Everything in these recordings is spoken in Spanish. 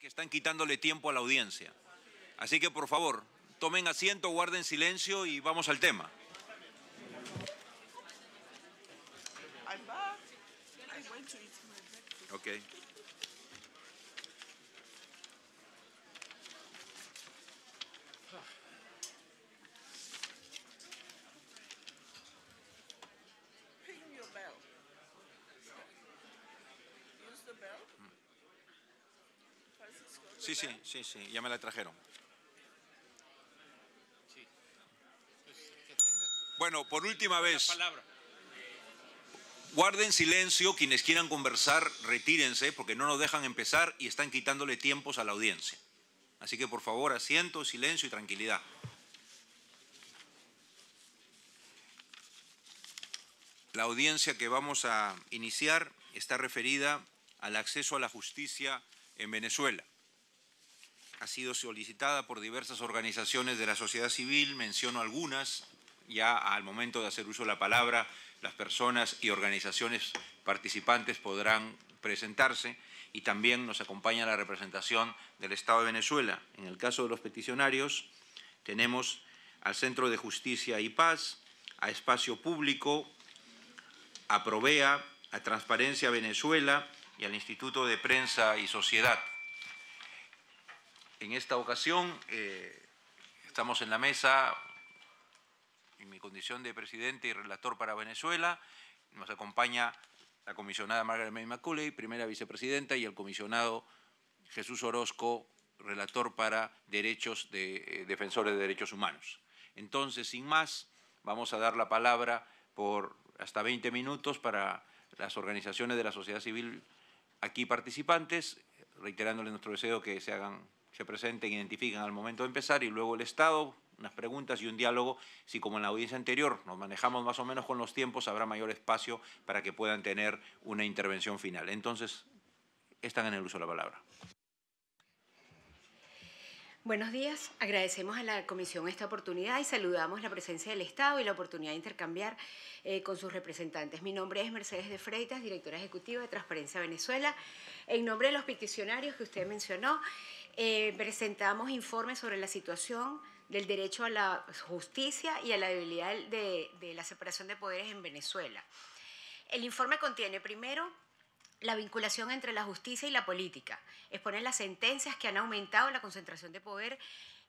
que están quitándole tiempo a la audiencia. Así que por favor, tomen asiento, guarden silencio y vamos al tema. Okay. sí, sí, ya me la trajeron. Pues, bueno, por última vez, guarden silencio quienes quieran conversar, retírense porque no nos dejan empezar y están quitándole tiempos a la audiencia. Así que por favor, asiento, silencio y tranquilidad. La audiencia que vamos a iniciar está referida al acceso a la justicia en Venezuela ha sido solicitada por diversas organizaciones de la sociedad civil, menciono algunas, ya al momento de hacer uso de la palabra, las personas y organizaciones participantes podrán presentarse y también nos acompaña la representación del Estado de Venezuela. En el caso de los peticionarios, tenemos al Centro de Justicia y Paz, a Espacio Público, a Provea, a Transparencia Venezuela y al Instituto de Prensa y Sociedad. En esta ocasión eh, estamos en la mesa, en mi condición de presidente y relator para Venezuela, nos acompaña la comisionada Margaret May McCulley, primera vicepresidenta, y el comisionado Jesús Orozco, relator para derechos de eh, defensores de derechos humanos. Entonces, sin más, vamos a dar la palabra por hasta 20 minutos para las organizaciones de la sociedad civil aquí participantes, reiterándole nuestro deseo que se hagan se presenten, identifiquen al momento de empezar y luego el Estado, unas preguntas y un diálogo. Si como en la audiencia anterior nos manejamos más o menos con los tiempos, habrá mayor espacio para que puedan tener una intervención final. Entonces, están en el uso de la palabra. Buenos días. Agradecemos a la Comisión esta oportunidad y saludamos la presencia del Estado y la oportunidad de intercambiar eh, con sus representantes. Mi nombre es Mercedes de Freitas, directora ejecutiva de Transparencia Venezuela. En nombre de los peticionarios que usted mencionó eh, presentamos informes sobre la situación del derecho a la justicia y a la debilidad de, la separación de poderes en Venezuela. El informe contiene primero la vinculación entre la justicia y la política, expone las sentencias que han aumentado la concentración de poder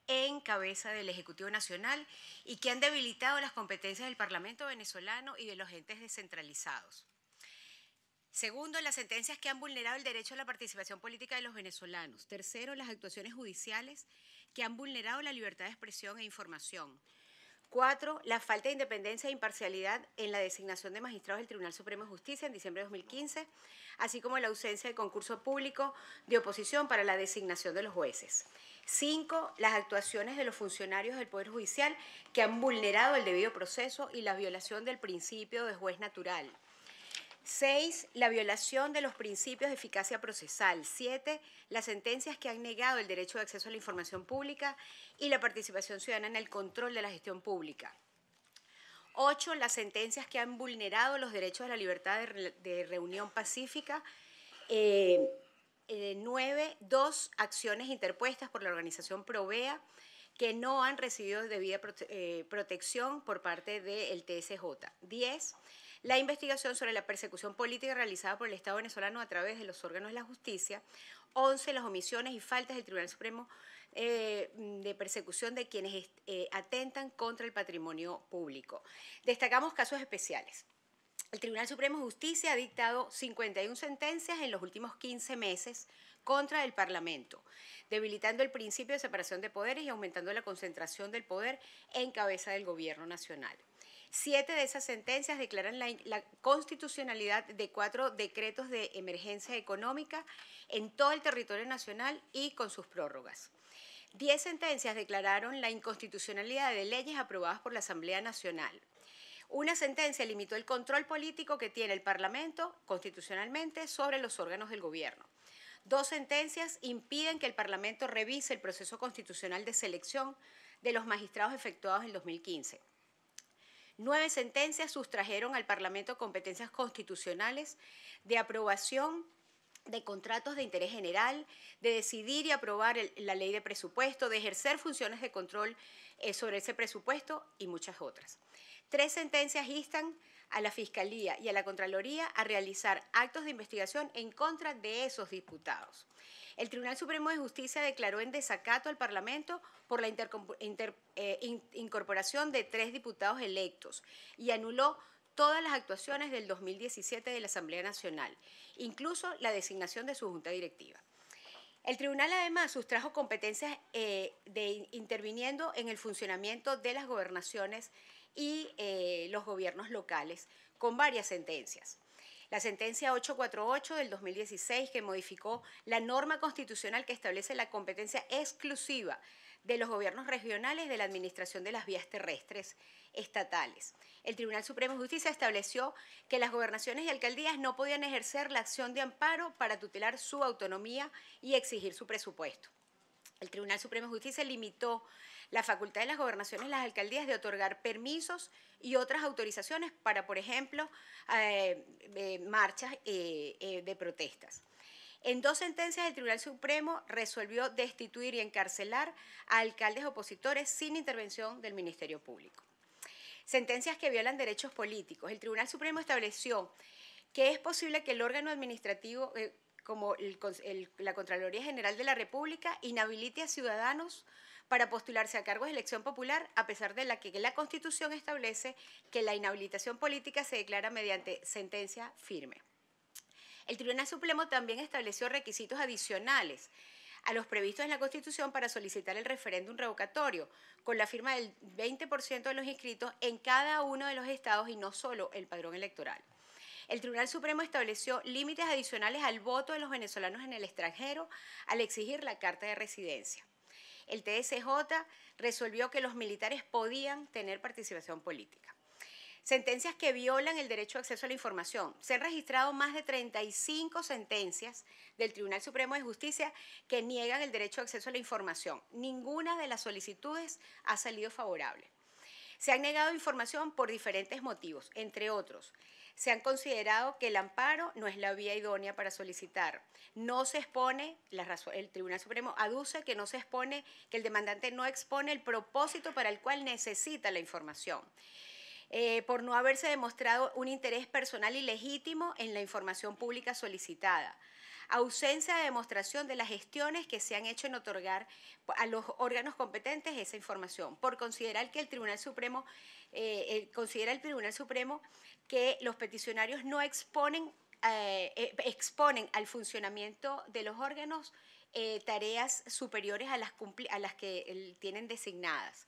en cabeza del Ejecutivo Nacional y que han debilitado las competencias del Parlamento venezolano y de los entes descentralizados. Segundo, las sentencias que han vulnerado el derecho a la participación política de los venezolanos. Tercero, las actuaciones judiciales que han vulnerado la libertad de expresión e información. Cuatro, la falta de independencia e imparcialidad en la designación de magistrados del Tribunal Supremo de Justicia en diciembre de 2015, así como la ausencia de concurso público de oposición para la designación de los jueces. Cinco, las actuaciones de los funcionarios del Poder Judicial que han vulnerado el debido proceso y la violación del principio de juez natural. 6. La violación de los principios de eficacia procesal. Siete, Las sentencias que han negado el derecho de acceso a la información pública y la participación ciudadana en el control de la gestión pública. 8. Las sentencias que han vulnerado los derechos de la libertad de, reunión pacífica. 9. Eh, eh, dos acciones interpuestas por la organización Provea que no han recibido debida eh, protección por parte del de TSJ. 10 la investigación sobre la persecución política realizada por el Estado venezolano a través de los órganos de la justicia, 11 las omisiones y faltas del Tribunal Supremo eh, de persecución de quienes eh, atentan contra el patrimonio público. Destacamos casos especiales. El Tribunal Supremo de Justicia ha dictado 51 sentencias en los últimos 15 meses contra el Parlamento, debilitando el principio de separación de poderes y aumentando la concentración del poder en cabeza del Gobierno Nacional. Siete de esas sentencias declaran la, constitucionalidad de cuatro decretos de emergencia económica en todo el territorio nacional y con sus prórrogas. Diez sentencias declararon la inconstitucionalidad de leyes aprobadas por la Asamblea Nacional. Una sentencia limitó el control político que tiene el Parlamento constitucionalmente sobre los órganos del gobierno. Dos sentencias impiden que el Parlamento revise el proceso constitucional de selección de los magistrados efectuados en 2015. Nueve sentencias sustrajeron al Parlamento competencias constitucionales de aprobación de contratos de interés general, de decidir y aprobar la ley de presupuesto, de ejercer funciones de control eh, sobre ese presupuesto y muchas otras. Tres sentencias instan a la Fiscalía y a la Contraloría a realizar actos de investigación en contra de esos diputados el Tribunal Supremo de Justicia declaró en desacato al Parlamento por la eh, incorporación de tres diputados electos y anuló todas las actuaciones del 2017 de la Asamblea Nacional, incluso la designación de su junta directiva. El tribunal además sustrajo competencias eh, de interviniendo en el funcionamiento de las gobernaciones y eh, los gobiernos locales con varias sentencias. La sentencia 848 del 2016 que modificó la norma constitucional que establece la competencia exclusiva de los gobiernos regionales de la administración de las vías terrestres estatales. El Tribunal Supremo de Justicia estableció que las gobernaciones y alcaldías no podían ejercer la acción de amparo para tutelar su autonomía y exigir su presupuesto. El Tribunal Supremo de Justicia limitó la facultad de las gobernaciones y las alcaldías de otorgar permisos y otras autorizaciones para, por ejemplo, eh, eh, marchas eh, de protestas. En dos sentencias, el Tribunal Supremo resolvió destituir y encarcelar a alcaldes opositores sin intervención del Ministerio Público. Sentencias que violan derechos políticos. El Tribunal Supremo estableció que es posible que el órgano administrativo, como la Contraloría General de la República, inhabilite a ciudadanos para postularse a cargos de elección popular, a pesar de la que la Constitución establece que la inhabilitación política se declara mediante sentencia firme. El Tribunal Supremo también estableció requisitos adicionales a los previstos en la Constitución para solicitar el referéndum revocatorio, con la firma del 20% de los inscritos en cada uno de los estados y no solo el padrón electoral. El Tribunal Supremo estableció límites adicionales al voto de los venezolanos en el extranjero al exigir la carta de residencia el TSJ resolvió que los militares podían tener participación política. Sentencias que violan el derecho de acceso a la información. Se han registrado más de 35 sentencias del Tribunal Supremo de Justicia que niegan el derecho de acceso a la información. Ninguna de las solicitudes ha salido favorable. Se han negado información por diferentes motivos, entre otros, se han considerado que el amparo no es la vía idónea para solicitar. No se expone, el Tribunal Supremo aduce que no se expone, que el demandante no expone el propósito para el cual necesita la información. Eh, por no haberse demostrado un interés personal legítimo en la información pública solicitada ausencia de demostración de las gestiones que se han hecho en otorgar a los órganos competentes esa información, por considerar que el Tribunal Supremo, eh, considera el Tribunal Supremo que los peticionarios no eh, eh, exponen, al funcionamiento de los órganos eh, tareas superiores a las, que tienen designadas.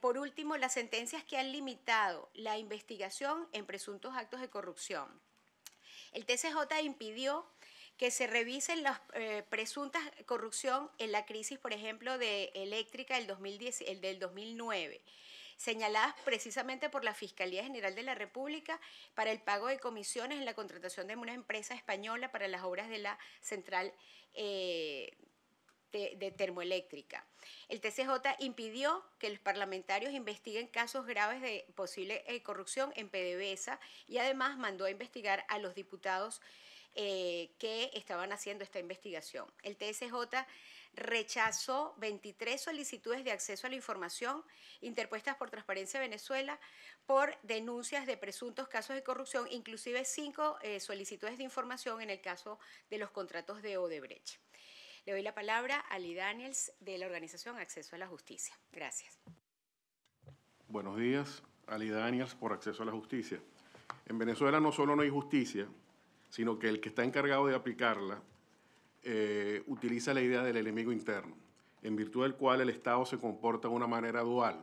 por último, las sentencias que han limitado la investigación en presuntos actos de corrupción. El TCJ impidió que se revisen las presuntas corrupción en la crisis, por ejemplo, de eléctrica 2010, del 2009 señaladas precisamente por la Fiscalía General de la República para el pago de comisiones en la contratación de una empresa española para las obras de la central eh, de, termoeléctrica. El TCJ impidió que los parlamentarios investiguen casos graves de posible eh, corrupción en PDVSA y además mandó a investigar a los diputados eh, que estaban haciendo esta investigación. El TSJ rechazó 23 solicitudes de acceso a la información interpuestas por Transparencia Venezuela por denuncias de presuntos casos de corrupción, inclusive cinco eh, solicitudes de información en el caso de los contratos de Odebrecht. Le doy la palabra a Lee Daniels de la organización Acceso a la Justicia. Gracias. Buenos días, Ali Daniels por Acceso a la Justicia. En Venezuela no solo no hay justicia, sino que el que está encargado de aplicarla eh, utiliza la idea del enemigo interno, en virtud del cual el Estado se comporta de una manera dual.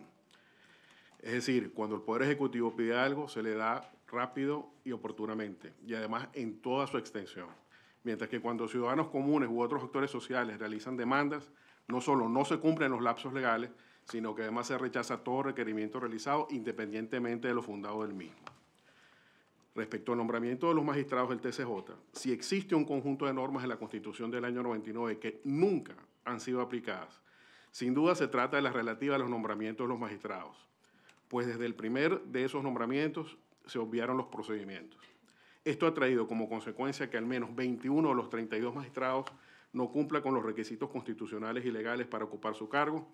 Es decir, cuando el Poder Ejecutivo pide algo, se le da rápido y oportunamente, y además en toda su extensión. Mientras que cuando ciudadanos comunes u otros actores sociales realizan demandas, no solo no se cumplen los lapsos legales, sino que además se rechaza todo requerimiento realizado independientemente de lo fundado del mismo respecto al nombramiento de los magistrados del TCJ, si existe un conjunto de normas en la Constitución del año 99 que nunca han sido aplicadas, sin duda se trata de las relativas a los nombramientos de los magistrados, pues desde el primer de esos nombramientos se obviaron los procedimientos. Esto ha traído como consecuencia que al menos 21 de los 32 magistrados no cumpla con los requisitos constitucionales y legales para ocupar su cargo,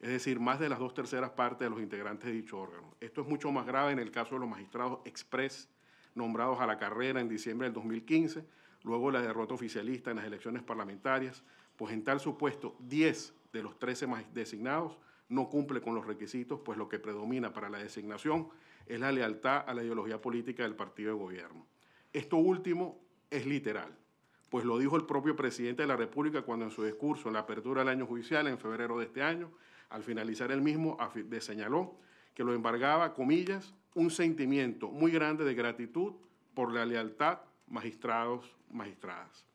es decir, más de las dos terceras partes de los integrantes de dicho órgano. Esto es mucho más grave en el caso de los magistrados express nombrados a la carrera en diciembre del 2015, luego la derrota oficialista en las elecciones parlamentarias, pues en tal supuesto 10 de los 13 más designados no cumple con los requisitos, pues lo que predomina para la designación es la lealtad a la ideología política del partido de gobierno. Esto último es literal, pues lo dijo el propio presidente de la República cuando en su discurso en la apertura del año judicial en febrero de este año, al finalizar el mismo, señaló que lo embargaba, comillas, un sentimiento muy grande de gratitud por la lealtad, magistrados, magistradas.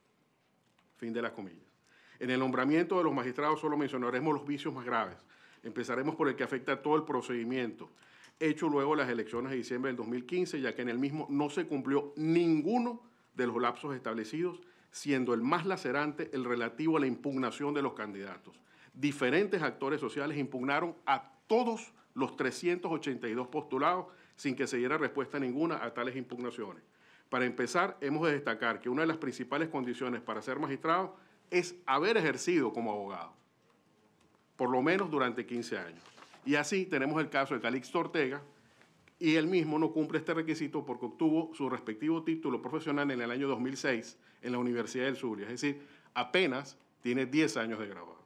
Fin de las comillas. En el nombramiento de los magistrados solo mencionaremos los vicios más graves. Empezaremos por el que afecta a todo el procedimiento, hecho luego las elecciones de diciembre del 2015, ya que en el mismo no se cumplió ninguno de los lapsos establecidos, siendo el más lacerante el relativo a la impugnación de los candidatos. Diferentes actores sociales impugnaron a todos los 382 postulados sin que se diera respuesta ninguna a tales impugnaciones. Para empezar, hemos de destacar que una de las principales condiciones para ser magistrado es haber ejercido como abogado, por lo menos durante 15 años. Y así tenemos el caso de Calixto Ortega, y él mismo no cumple este requisito porque obtuvo su respectivo título profesional en el año 2006 en la Universidad del Sur, es decir, apenas tiene 10 años de graduado.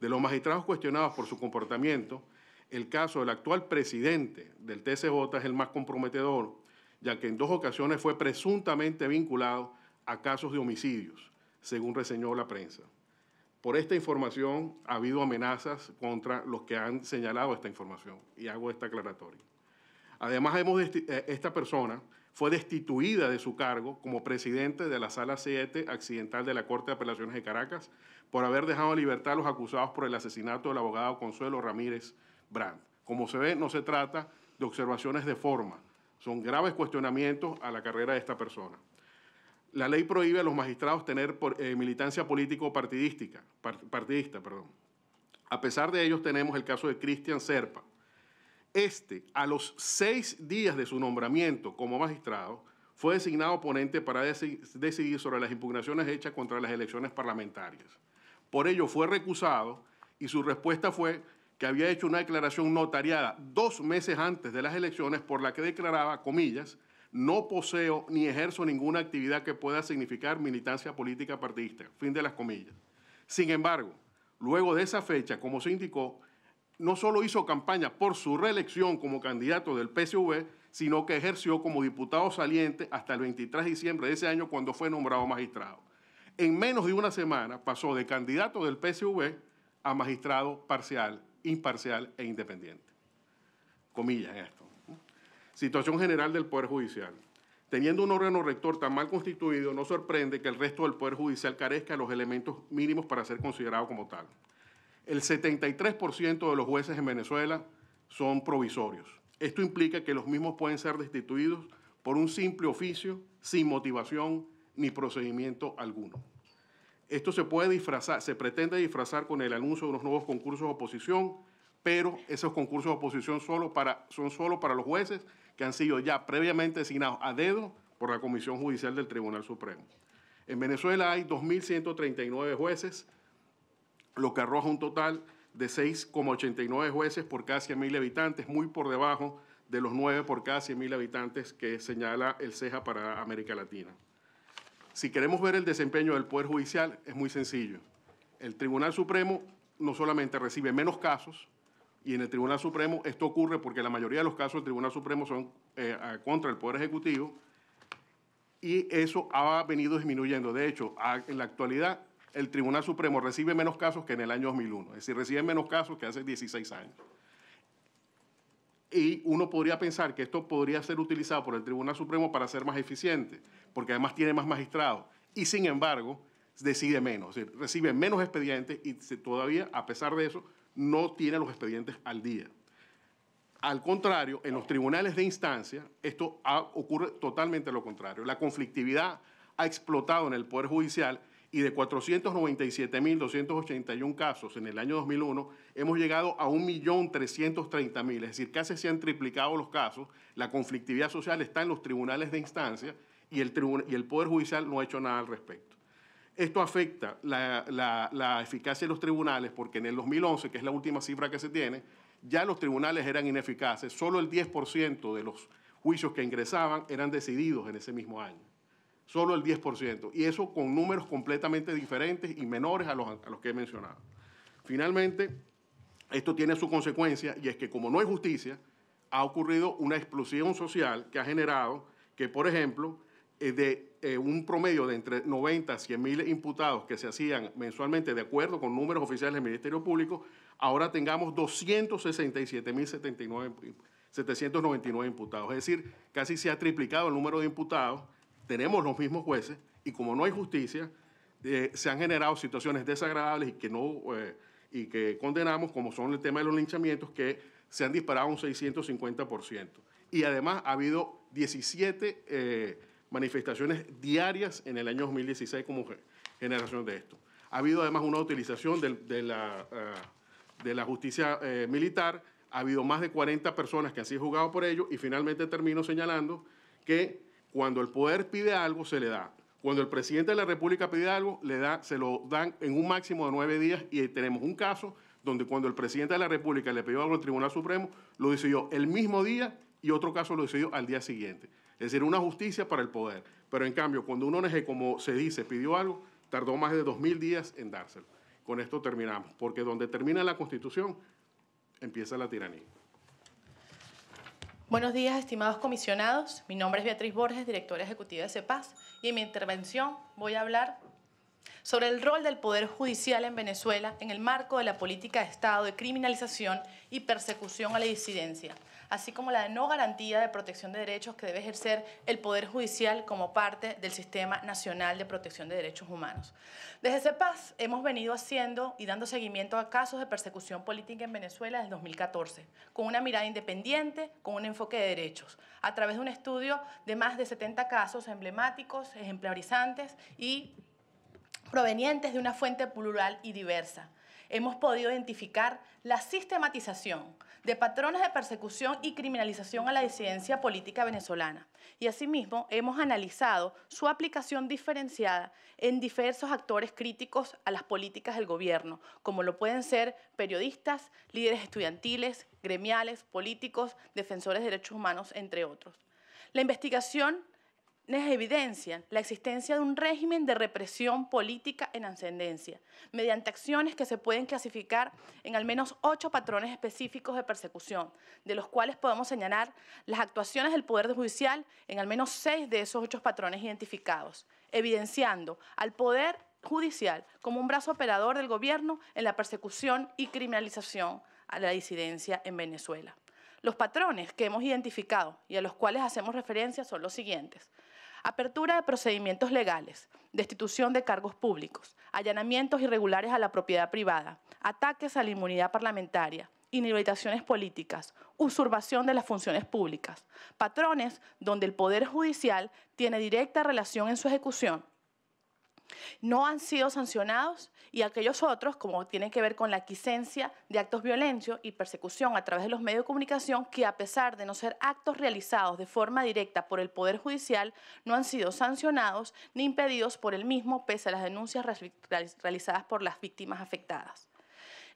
De los magistrados cuestionados por su comportamiento, el caso del actual presidente del TCJ es el más comprometedor, ya que en dos ocasiones fue presuntamente vinculado a casos de homicidios, según reseñó la prensa. Por esta información ha habido amenazas contra los que han señalado esta información y hago esta aclaratoria. Además, eh, esta persona fue destituida de su cargo como presidente de la Sala 7 accidental de la Corte de Apelaciones de Caracas por haber dejado en libertad a los acusados por el asesinato del abogado Consuelo Ramírez como se ve, no se trata de observaciones de forma, son graves cuestionamientos a la carrera de esta persona. La ley prohíbe a los magistrados tener eh, militancia político-partidística, partidista, perdón. A pesar de ello, tenemos el caso de Cristian Serpa. Este, a los seis días de su nombramiento como magistrado, fue designado ponente para decidir sobre las impugnaciones hechas contra las elecciones parlamentarias. Por ello fue recusado y su respuesta fue que había hecho una declaración notariada dos meses antes de las elecciones por la que declaraba, comillas, no poseo ni ejerzo ninguna actividad que pueda significar militancia política partidista. Fin de las comillas. Sin embargo, luego de esa fecha, como se indicó, no solo hizo campaña por su reelección como candidato del PSV, sino que ejerció como diputado saliente hasta el 23 de diciembre de ese año cuando fue nombrado magistrado. En menos de una semana pasó de candidato del PSV a magistrado parcial imparcial e independiente. Comillas en esto. Situación general del Poder Judicial. Teniendo un órgano rector tan mal constituido, no sorprende que el resto del Poder Judicial carezca de los elementos mínimos para ser considerado como tal. El 73% de los jueces en Venezuela son provisorios. Esto implica que los mismos pueden ser destituidos por un simple oficio sin motivación ni procedimiento alguno. Esto se puede disfrazar, se pretende disfrazar con el anuncio de unos nuevos concursos de oposición, pero esos concursos de oposición son solo para los jueces que han sido ya previamente designados a dedo por la Comisión Judicial del Tribunal Supremo. En Venezuela hay 2.139 jueces, lo que arroja un total de 6,89 jueces por cada 100.000 habitantes, muy por debajo de los 9 por cada 100.000 habitantes que señala el CEJA para América Latina. Si queremos ver el desempeño del Poder Judicial, es muy sencillo. El Tribunal Supremo no solamente recibe menos casos, y en el Tribunal Supremo esto ocurre porque la mayoría de los casos del Tribunal Supremo son eh, contra el Poder Ejecutivo, y eso ha venido disminuyendo. De hecho, en la actualidad el Tribunal Supremo recibe menos casos que en el año 2001, es decir, recibe menos casos que hace 16 años y uno podría pensar que esto podría ser utilizado por el Tribunal Supremo para ser más eficiente, porque además tiene más magistrados. Y sin embargo, decide menos, recibe menos expedientes y todavía, a pesar de eso, no tiene los expedientes al día. Al contrario, en los tribunales de instancia, esto ocurre totalmente lo contrario. La conflictividad ha explotado en el Poder Judicial y de 497.281 casos en el año 2001, hemos llegado a 1.330.000, es decir, casi se han triplicado los casos. La conflictividad social está en los tribunales de instancia y el, Poder Judicial no ha hecho nada al respecto. Esto afecta la eficacia de los tribunales porque en el 2011, que es la última cifra que se tiene, ya los tribunales eran ineficaces, solo el 10% de los juicios que ingresaban eran decididos en ese mismo año solo el 10%, y eso con números completamente diferentes y menores a los, que he mencionado. Finalmente, esto tiene su consecuencia, y es que como no hay justicia, ha ocurrido una explosión social que ha generado que, por ejemplo, eh, de eh, un promedio de entre 90 a 100 mil imputados que se hacían mensualmente de acuerdo con números oficiales del Ministerio Público, ahora tengamos 267 mil 799 imputados. Es decir, casi se ha triplicado el número de imputados tenemos los mismos jueces y como no hay justicia, eh, se han generado situaciones desagradables y que, no, eh, y que condenamos, como son el tema de los linchamientos, que se han disparado un 650%. Y además ha habido 17 eh, manifestaciones diarias en el año 2016 como generación de esto. Ha habido además una utilización de, la, de la, justicia militar, ha habido más de 40 personas que han sido juzgadas por ello y finalmente termino señalando que cuando el poder pide algo, se le da. Cuando el presidente de la República pide algo, le da, se lo dan en un máximo de nueve días y tenemos un caso donde cuando el presidente de la República le pidió algo al Tribunal Supremo, lo decidió el mismo día y otro caso lo decidió al día siguiente. Es decir, una justicia para el poder. Pero en cambio, cuando un ONG, como se dice, pidió algo, tardó más de dos mil días en dárselo. Con esto terminamos, porque donde termina la Constitución, empieza la tiranía. Buenos días, estimados comisionados. Mi nombre es Beatriz Borges, directora ejecutiva de CEPAS, y en mi intervención voy a hablar sobre el rol del Poder Judicial en Venezuela en el marco de la política de Estado de criminalización y persecución a la disidencia, así como la de no garantía de protección de derechos que debe ejercer el Poder Judicial como parte del Sistema Nacional de Protección de Derechos Humanos. Desde CEPAS hemos venido haciendo y dando seguimiento a casos de persecución política en Venezuela desde 2014, con una mirada independiente, con un enfoque de derechos, a través de un estudio de más de 70 casos emblemáticos, ejemplarizantes y provenientes de una fuente plural y diversa. Hemos podido identificar la sistematización de patrones de persecución y criminalización a la disidencia política venezolana y asimismo hemos analizado su aplicación diferenciada en diversos actores críticos a las políticas del gobierno, como lo pueden ser periodistas, líderes estudiantiles, gremiales, políticos, defensores de derechos humanos, entre otros. La investigación evidencian la existencia de un régimen de represión política en ascendencia, mediante acciones que se pueden clasificar en al menos ocho patrones específicos de persecución, de los cuales podemos señalar las actuaciones del Poder Judicial en al menos seis de esos ocho patrones identificados, evidenciando al Poder Judicial como un brazo operador del gobierno en la persecución y criminalización a la disidencia en Venezuela. Los patrones que hemos identificado y a los cuales hacemos referencia son los siguientes. Apertura de procedimientos legales, destitución de cargos públicos, allanamientos irregulares a la propiedad privada, ataques a la inmunidad parlamentaria, inhibitaciones políticas, usurpación de las funciones públicas, patrones donde el Poder Judicial tiene directa relación en su ejecución no han sido sancionados y aquellos otros, como tienen que ver con la quicencia de actos de violencia y persecución a través de los medios de comunicación, que a pesar de no ser actos realizados de forma directa por el Poder Judicial, no han sido sancionados ni impedidos por el mismo, pese a las denuncias realizadas por las víctimas afectadas.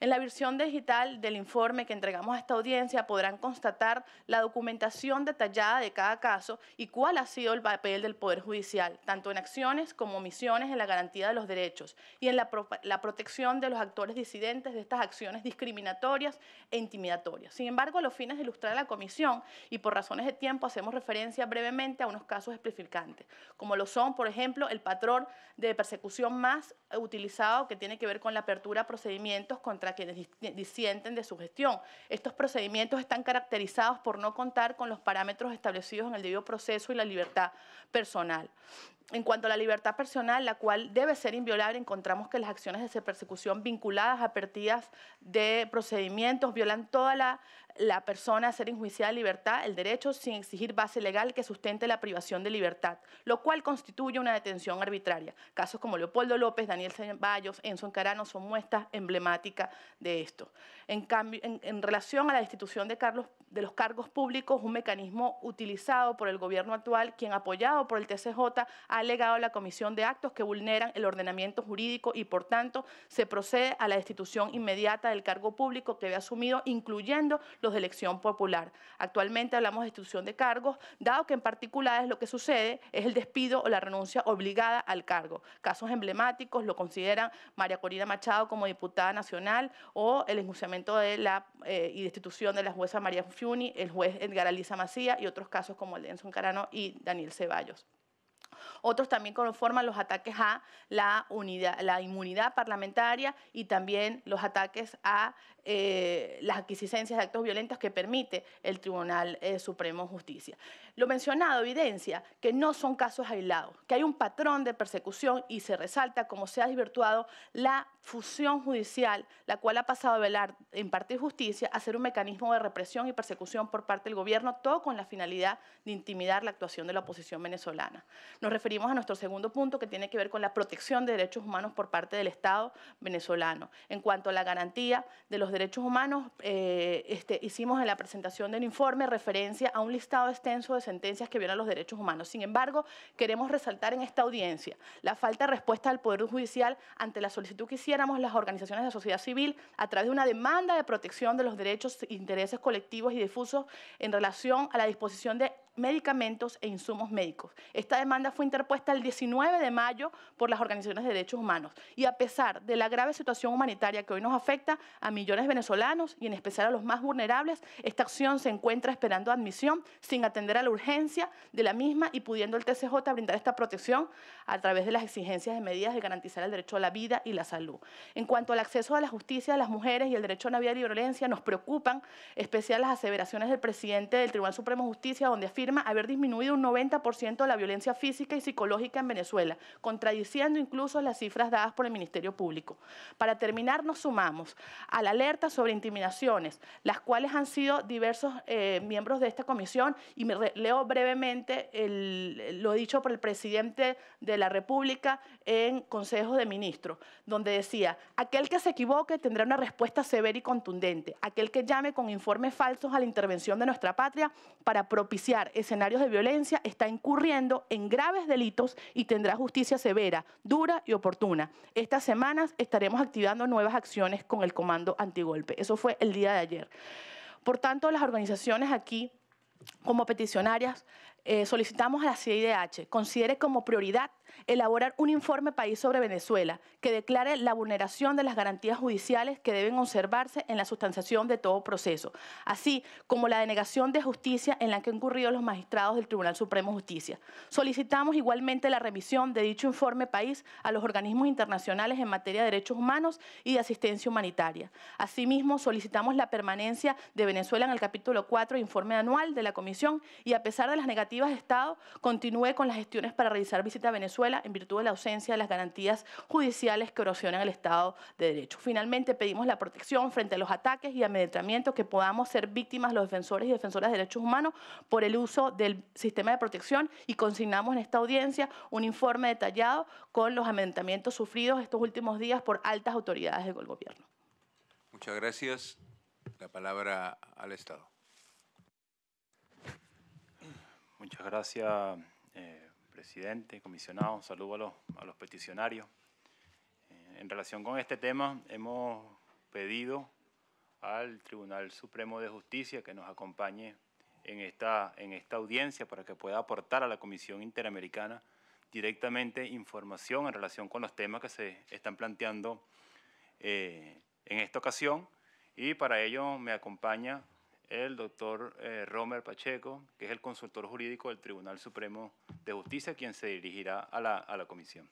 En la versión digital del informe que entregamos a esta audiencia podrán constatar la documentación detallada de cada caso y cuál ha sido el papel del Poder Judicial, tanto en acciones como misiones en la garantía de los derechos y en la, protección de los actores disidentes de estas acciones discriminatorias e intimidatorias. Sin embargo, a los fines de ilustrar a la Comisión y por razones de tiempo hacemos referencia brevemente a unos casos especificantes, como lo son, por ejemplo, el patrón de persecución más utilizado que tiene que ver con la apertura a procedimientos contra quienes disienten de su gestión. Estos procedimientos están caracterizados por no contar con los parámetros establecidos en el debido proceso y la libertad personal. En cuanto a la libertad personal, la cual debe ser inviolable, encontramos que las acciones de persecución vinculadas a partidas de procedimientos violan toda la, persona a ser injuiciada de libertad, el derecho sin exigir base legal que sustente la privación de libertad, lo cual constituye una detención arbitraria. Casos como Leopoldo López, Daniel Ceballos, Enzo Encarano son muestras emblemáticas de esto. En, cambio, en, relación a la destitución de, de los cargos públicos, un mecanismo utilizado por el gobierno actual, quien apoyado por el TCJ, ha alegado la comisión de actos que vulneran el ordenamiento jurídico y, por tanto, se procede a la destitución inmediata del cargo público que había asumido, incluyendo los de elección popular. Actualmente hablamos de destitución de cargos, dado que en particular es lo que sucede es el despido o la renuncia obligada al cargo. Casos emblemáticos lo consideran María Corina Machado como diputada nacional o el enjuiciamiento de la, eh, y destitución de la jueza María Fiuni, el juez Edgar Alisa Macía y otros casos como el de Enzo Carano y Daniel Ceballos. Otros también conforman los ataques a la, inmunidad parlamentaria y también los ataques a eh, las adquisiciones de actos violentos que permite el Tribunal eh, Supremo de Justicia. Lo mencionado evidencia que no son casos aislados, que hay un patrón de persecución y se resalta como se ha desvirtuado la fusión judicial, la cual ha pasado a velar, en parte justicia, a ser un mecanismo de represión y persecución por parte del gobierno, todo con la finalidad de intimidar la actuación de la oposición venezolana. Nos referimos a nuestro segundo punto que tiene que ver con la protección de derechos humanos por parte del Estado venezolano. En cuanto a la garantía de los derechos humanos, eh, este, hicimos en la presentación del informe referencia a un listado extenso de sentencias que violan los derechos humanos. Sin embargo, queremos resaltar en esta audiencia la falta de respuesta del Poder Judicial ante la solicitud que hicieron las organizaciones de sociedad civil a través de una demanda de protección de los derechos, e intereses colectivos y difusos en relación a la disposición de medicamentos e insumos médicos. Esta demanda fue interpuesta el 19 de mayo por las organizaciones de derechos humanos y a pesar de la grave situación humanitaria que hoy nos afecta a millones de venezolanos y en especial a los más vulnerables, esta acción se encuentra esperando admisión sin atender a la urgencia de la misma y pudiendo el TCJ brindar esta protección a través de las exigencias de medidas de garantizar el derecho a la vida y la salud. En cuanto al acceso a la justicia de las mujeres y el derecho a una vida y violencia, nos preocupan especial las aseveraciones del presidente del Tribunal Supremo de Justicia donde afirma afirma haber disminuido un 90% la violencia física y psicológica en Venezuela, contradiciendo incluso las cifras dadas por el Ministerio Público. Para terminar, nos sumamos a la alerta sobre intimidaciones, las cuales han sido diversos eh, miembros de esta comisión, y me leo brevemente lo dicho por el presidente de la República en Consejo de Ministros, donde decía, aquel que se equivoque tendrá una respuesta severa y contundente, aquel que llame con informes falsos a la intervención de nuestra patria para propiciar escenarios de violencia está incurriendo en graves delitos y tendrá justicia severa, dura y oportuna. Estas semanas estaremos activando nuevas acciones con el Comando Antigolpe. Eso fue el día de ayer. Por tanto, las organizaciones aquí, como peticionarias, eh, solicitamos a la CIDH considere como prioridad elaborar un informe país sobre Venezuela que declare la vulneración de las garantías judiciales que deben observarse en la sustanciación de todo proceso, así como la denegación de justicia en la que han incurrido los magistrados del Tribunal Supremo de Justicia. Solicitamos igualmente la remisión de dicho informe país a los organismos internacionales en materia de derechos humanos y de asistencia humanitaria. Asimismo, solicitamos la permanencia de Venezuela en el capítulo 4 informe anual de la Comisión y a pesar de las negativas de Estado, continúe con las gestiones para realizar visita a Venezuela en virtud de la ausencia de las garantías judiciales que erosionan el Estado de Derecho. Finalmente, pedimos la protección frente a los ataques y amedrentamientos que podamos ser víctimas los defensores y defensoras de derechos humanos por el uso del sistema de protección y consignamos en esta audiencia un informe detallado con los amedrentamientos sufridos estos últimos días por altas autoridades del gobierno. Muchas gracias. La palabra al Estado. Muchas gracias, eh, presidente, comisionado, saludo a los, peticionarios. Eh, en relación con este tema, hemos pedido al Tribunal Supremo de Justicia que nos acompañe en esta, en esta audiencia para que pueda aportar a la Comisión Interamericana directamente información en relación con los temas que se están planteando eh, en esta ocasión. Y para ello me acompaña el doctor eh, Romer Pacheco, que es el consultor jurídico del Tribunal Supremo de Justicia, quien se dirigirá a la, a la comisión.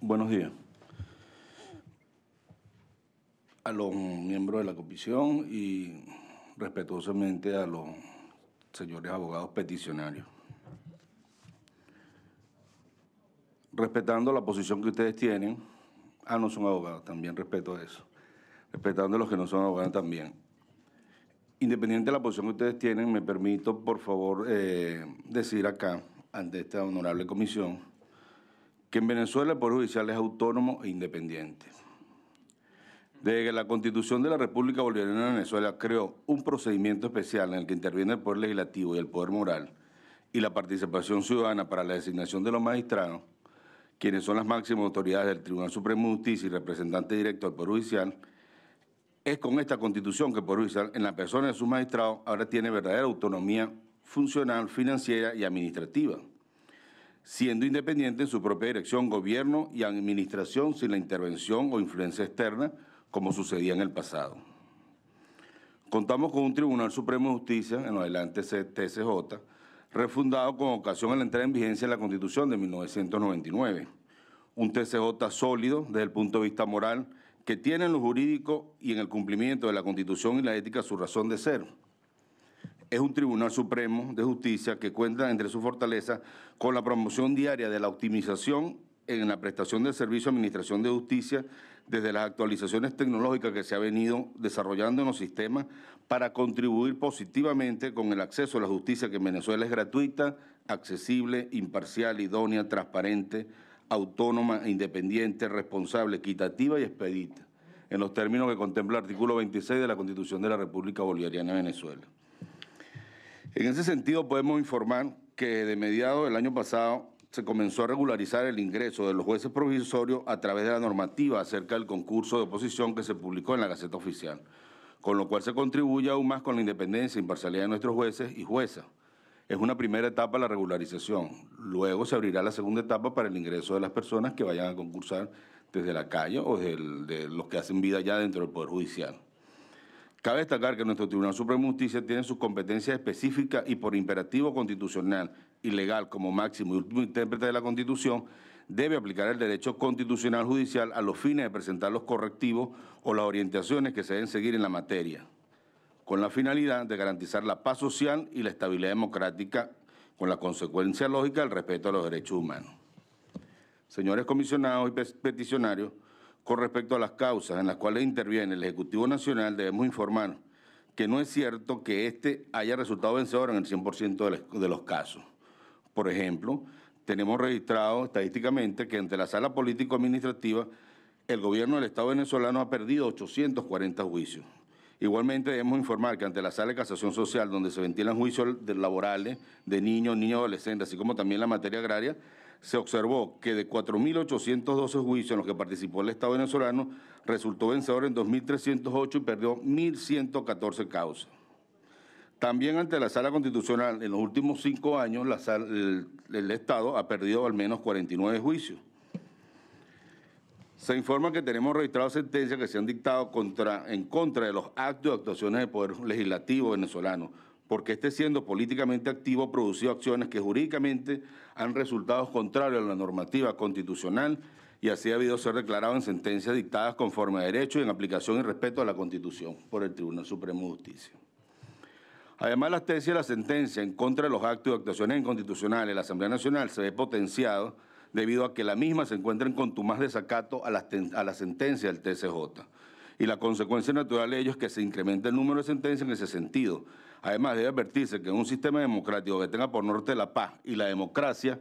Buenos días. A los miembros de la comisión y respetuosamente a los señores abogados peticionarios. Respetando la posición que ustedes tienen, ah, no son abogados, también respeto eso respetando a los que no son abogados también. Independiente de la posición que ustedes tienen, me permito, por favor, eh, decir acá, ante esta honorable comisión, que en Venezuela el Poder Judicial es autónomo e independiente. Desde que la Constitución de la República Bolivariana de Venezuela creó un procedimiento especial en el que interviene el Poder Legislativo y el Poder Moral y la participación ciudadana para la designación de los magistrados, quienes son las máximas autoridades del Tribunal Supremo de Justicia y representante directo del Poder Judicial, es con esta constitución que por en la persona de su magistrado, ahora tiene verdadera autonomía funcional, financiera y administrativa, siendo independiente en su propia dirección, gobierno y administración sin la intervención o influencia externa, como sucedía en el pasado. Contamos con un Tribunal Supremo de Justicia, en adelante TCJ, refundado con ocasión a la entrada en vigencia de la Constitución de 1999. Un TCJ sólido desde el punto de vista moral, que tiene en lo jurídico y en el cumplimiento de la Constitución y la ética su razón de ser. Es un Tribunal Supremo de Justicia que cuenta entre sus fortalezas con la promoción diaria de la optimización en la prestación del servicio de administración de justicia desde las actualizaciones tecnológicas que se ha venido desarrollando en los sistemas para contribuir positivamente con el acceso a la justicia que en Venezuela es gratuita, accesible, imparcial, idónea, transparente, autónoma, independiente, responsable, equitativa y expedita, en los términos que contempla el artículo 26 de la Constitución de la República Bolivariana de Venezuela. En ese sentido, podemos informar que de mediados del año pasado se comenzó a regularizar el ingreso de los jueces provisorios a través de la normativa acerca del concurso de oposición que se publicó en la Gaceta Oficial, con lo cual se contribuye aún más con la independencia e imparcialidad de nuestros jueces y juezas. Es una primera etapa la regularización. Luego se abrirá la segunda etapa para el ingreso de las personas que vayan a concursar desde la calle o de los que hacen vida ya dentro del Poder Judicial. Cabe destacar que nuestro Tribunal Supremo de Justicia tiene sus competencias específicas y por imperativo constitucional y legal como máximo y último intérprete de la Constitución, debe aplicar el derecho constitucional judicial a los fines de presentar los correctivos o las orientaciones que se deben seguir en la materia con la finalidad de garantizar la paz social y la estabilidad democrática con la consecuencia lógica del respeto a los derechos humanos. Señores comisionados y peticionarios, con respecto a las causas en las cuales interviene el Ejecutivo Nacional, debemos informar que no es cierto que este haya resultado vencedor en el 100% de los casos. Por ejemplo, tenemos registrado estadísticamente que ante la sala político-administrativa, el gobierno del Estado venezolano ha perdido 840 juicios, Igualmente debemos informar que ante la sala de casación social, donde se ventilan juicios laborales de niños, niños adolescentes, así como también la materia agraria, se observó que de 4.812 juicios en los que participó el Estado venezolano, resultó vencedor en 2.308 y perdió 1.114 causas. También ante la Sala Constitucional, en los últimos cinco años, el Estado ha perdido al menos 49 juicios. Se informa que tenemos registradas sentencias que se han dictado en contra de los actos y actuaciones del Poder Legislativo venezolano, porque este siendo políticamente activo ha producido acciones que jurídicamente han resultado contrarios a la normativa constitucional y así ha habido ser declarado en sentencias dictadas conforme a derecho y en aplicación y respeto a la Constitución por el Tribunal Supremo de Justicia. Además, la tesis de la sentencia en contra de los actos y actuaciones inconstitucionales de la Asamblea Nacional se ve potenciado debido a que la misma se encuentra en más desacato a la, sentencia del TCJ. Y la consecuencia natural de ello es que se incrementa el número de sentencias en ese sentido. Además, debe advertirse que en un sistema democrático que tenga por norte la paz y la democracia,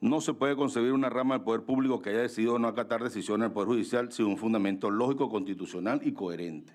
no se puede concebir una rama del poder público que haya decidido no acatar decisiones del Poder Judicial sin un fundamento lógico, constitucional y coherente.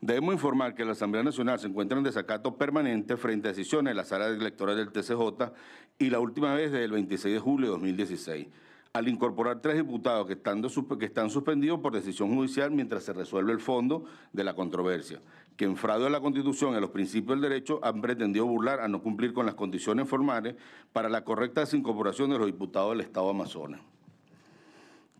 Debemos informar que la Asamblea Nacional se encuentra en desacato permanente frente a decisiones de la sala electoral del TCJ y la última vez desde el 26 de julio de 2016, al incorporar tres diputados que, están suspendidos por decisión judicial mientras se resuelve el fondo de la controversia, que en fraude a la Constitución y a los principios del derecho han pretendido burlar a no cumplir con las condiciones formales para la correcta desincorporación de los diputados del Estado de Amazonas.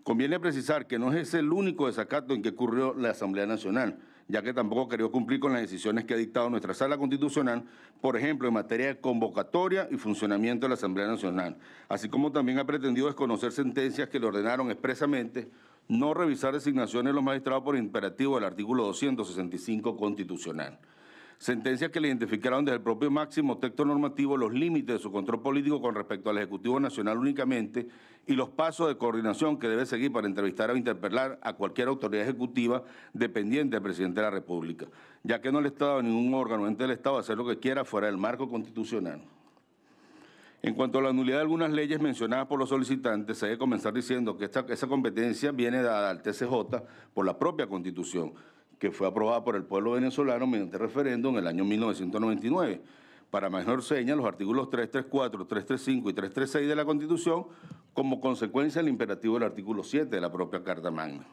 Conviene precisar que no es ese el único desacato en que ocurrió la Asamblea Nacional, ya que tampoco querido cumplir con las decisiones que ha dictado nuestra sala constitucional, por ejemplo, en materia de convocatoria y funcionamiento de la Asamblea Nacional, así como también ha pretendido desconocer sentencias que le ordenaron expresamente no revisar designaciones de los magistrados por imperativo del artículo 265 constitucional sentencia que le identificaron desde el propio máximo texto normativo los límites de su control político con respecto al Ejecutivo Nacional únicamente y los pasos de coordinación que debe seguir para entrevistar o interpelar a cualquier autoridad ejecutiva dependiente del presidente de la República, ya que no le está a ningún órgano ente del Estado a hacer lo que quiera fuera del marco constitucional. En cuanto a la nulidad de algunas leyes mencionadas por los solicitantes, se debe comenzar diciendo que esa competencia viene dada al TCJ por la propia Constitución que fue aprobada por el pueblo venezolano mediante referéndum en el año 1999. Para mayor seña, los artículos 334, 335 y 336 de la Constitución como consecuencia del imperativo del artículo 7 de la propia Carta Magna.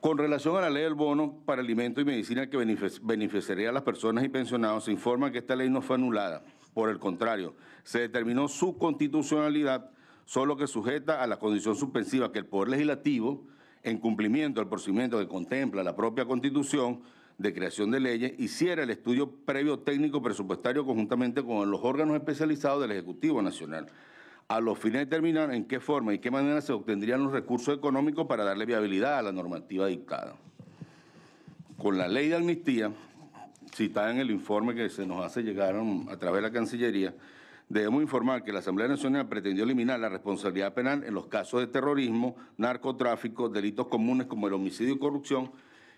Con relación a la ley del bono para alimento y medicina que beneficiaría a las personas y pensionados, se informa que esta ley no fue anulada. Por el contrario, se determinó su constitucionalidad, solo que sujeta a la condición suspensiva que el Poder Legislativo en cumplimiento del procedimiento que contempla la propia Constitución de creación de leyes, hiciera el estudio previo técnico presupuestario conjuntamente con los órganos especializados del Ejecutivo Nacional, a los fines de determinar en qué forma y qué manera se obtendrían los recursos económicos para darle viabilidad a la normativa dictada. Con la ley de amnistía, citada en el informe que se nos hace llegar a través de la Cancillería, Debemos informar que la Asamblea Nacional pretendió eliminar la responsabilidad penal en los casos de terrorismo, narcotráfico, delitos comunes como el homicidio y corrupción,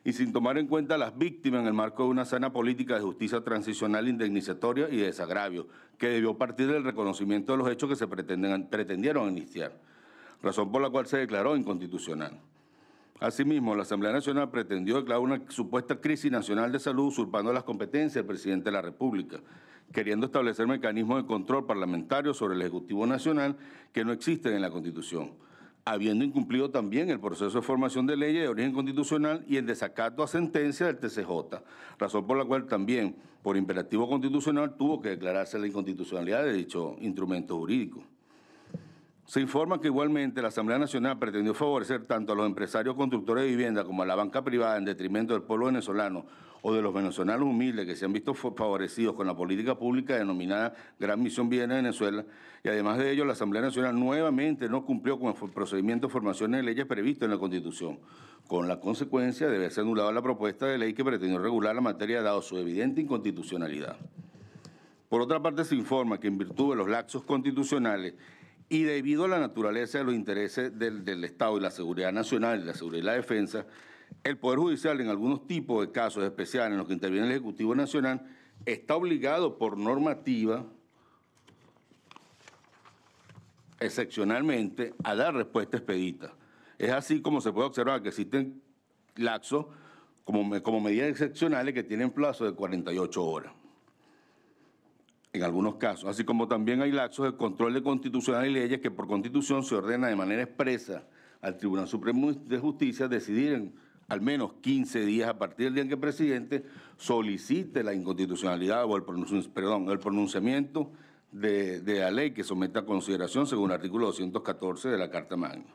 y sin tomar en cuenta a las víctimas en el marco de una sana política de justicia transicional, indemnizatoria y de desagravio, que debió partir del reconocimiento de los hechos que se pretendieron iniciar, razón por la cual se declaró inconstitucional. Asimismo, la Asamblea Nacional pretendió declarar una supuesta crisis nacional de salud usurpando las competencias del presidente de la República queriendo establecer mecanismos de control parlamentario sobre el Ejecutivo Nacional que no existen en la Constitución, habiendo incumplido también el proceso de formación de leyes de origen constitucional y el desacato a sentencia del TCJ, razón por la cual también, por imperativo constitucional, tuvo que declararse la inconstitucionalidad de dicho instrumento jurídico. Se informa que igualmente la Asamblea Nacional pretendió favorecer tanto a los empresarios constructores de vivienda como a la banca privada en detrimento del pueblo venezolano, o de los venezolanos humildes que se han visto favorecidos con la política pública denominada Gran Misión Viena Venezuela, y además de ello la Asamblea Nacional nuevamente no cumplió con el procedimiento de formación de leyes previsto en la Constitución, con la consecuencia de haberse anulado la propuesta de ley que pretendió regular la materia dado su evidente inconstitucionalidad. Por otra parte, se informa que en virtud de los laxos constitucionales y debido a la naturaleza de los intereses del, Estado y la seguridad nacional y la seguridad y la defensa, el Poder Judicial, en algunos tipos de casos especiales en los que interviene el Ejecutivo Nacional, está obligado por normativa, excepcionalmente, a dar respuesta expedita. Es así como se puede observar que existen laxos como, como medidas excepcionales que tienen plazo de 48 horas en algunos casos, así como también hay laxos de control de constitucional y leyes que por constitución se ordena de manera expresa al Tribunal Supremo de Justicia decidir en al menos 15 días a partir del día en que el presidente solicite la inconstitucionalidad o el, pronunciamiento, el pronunciamiento de, la ley que someta a consideración según el artículo 214 de la Carta Magna.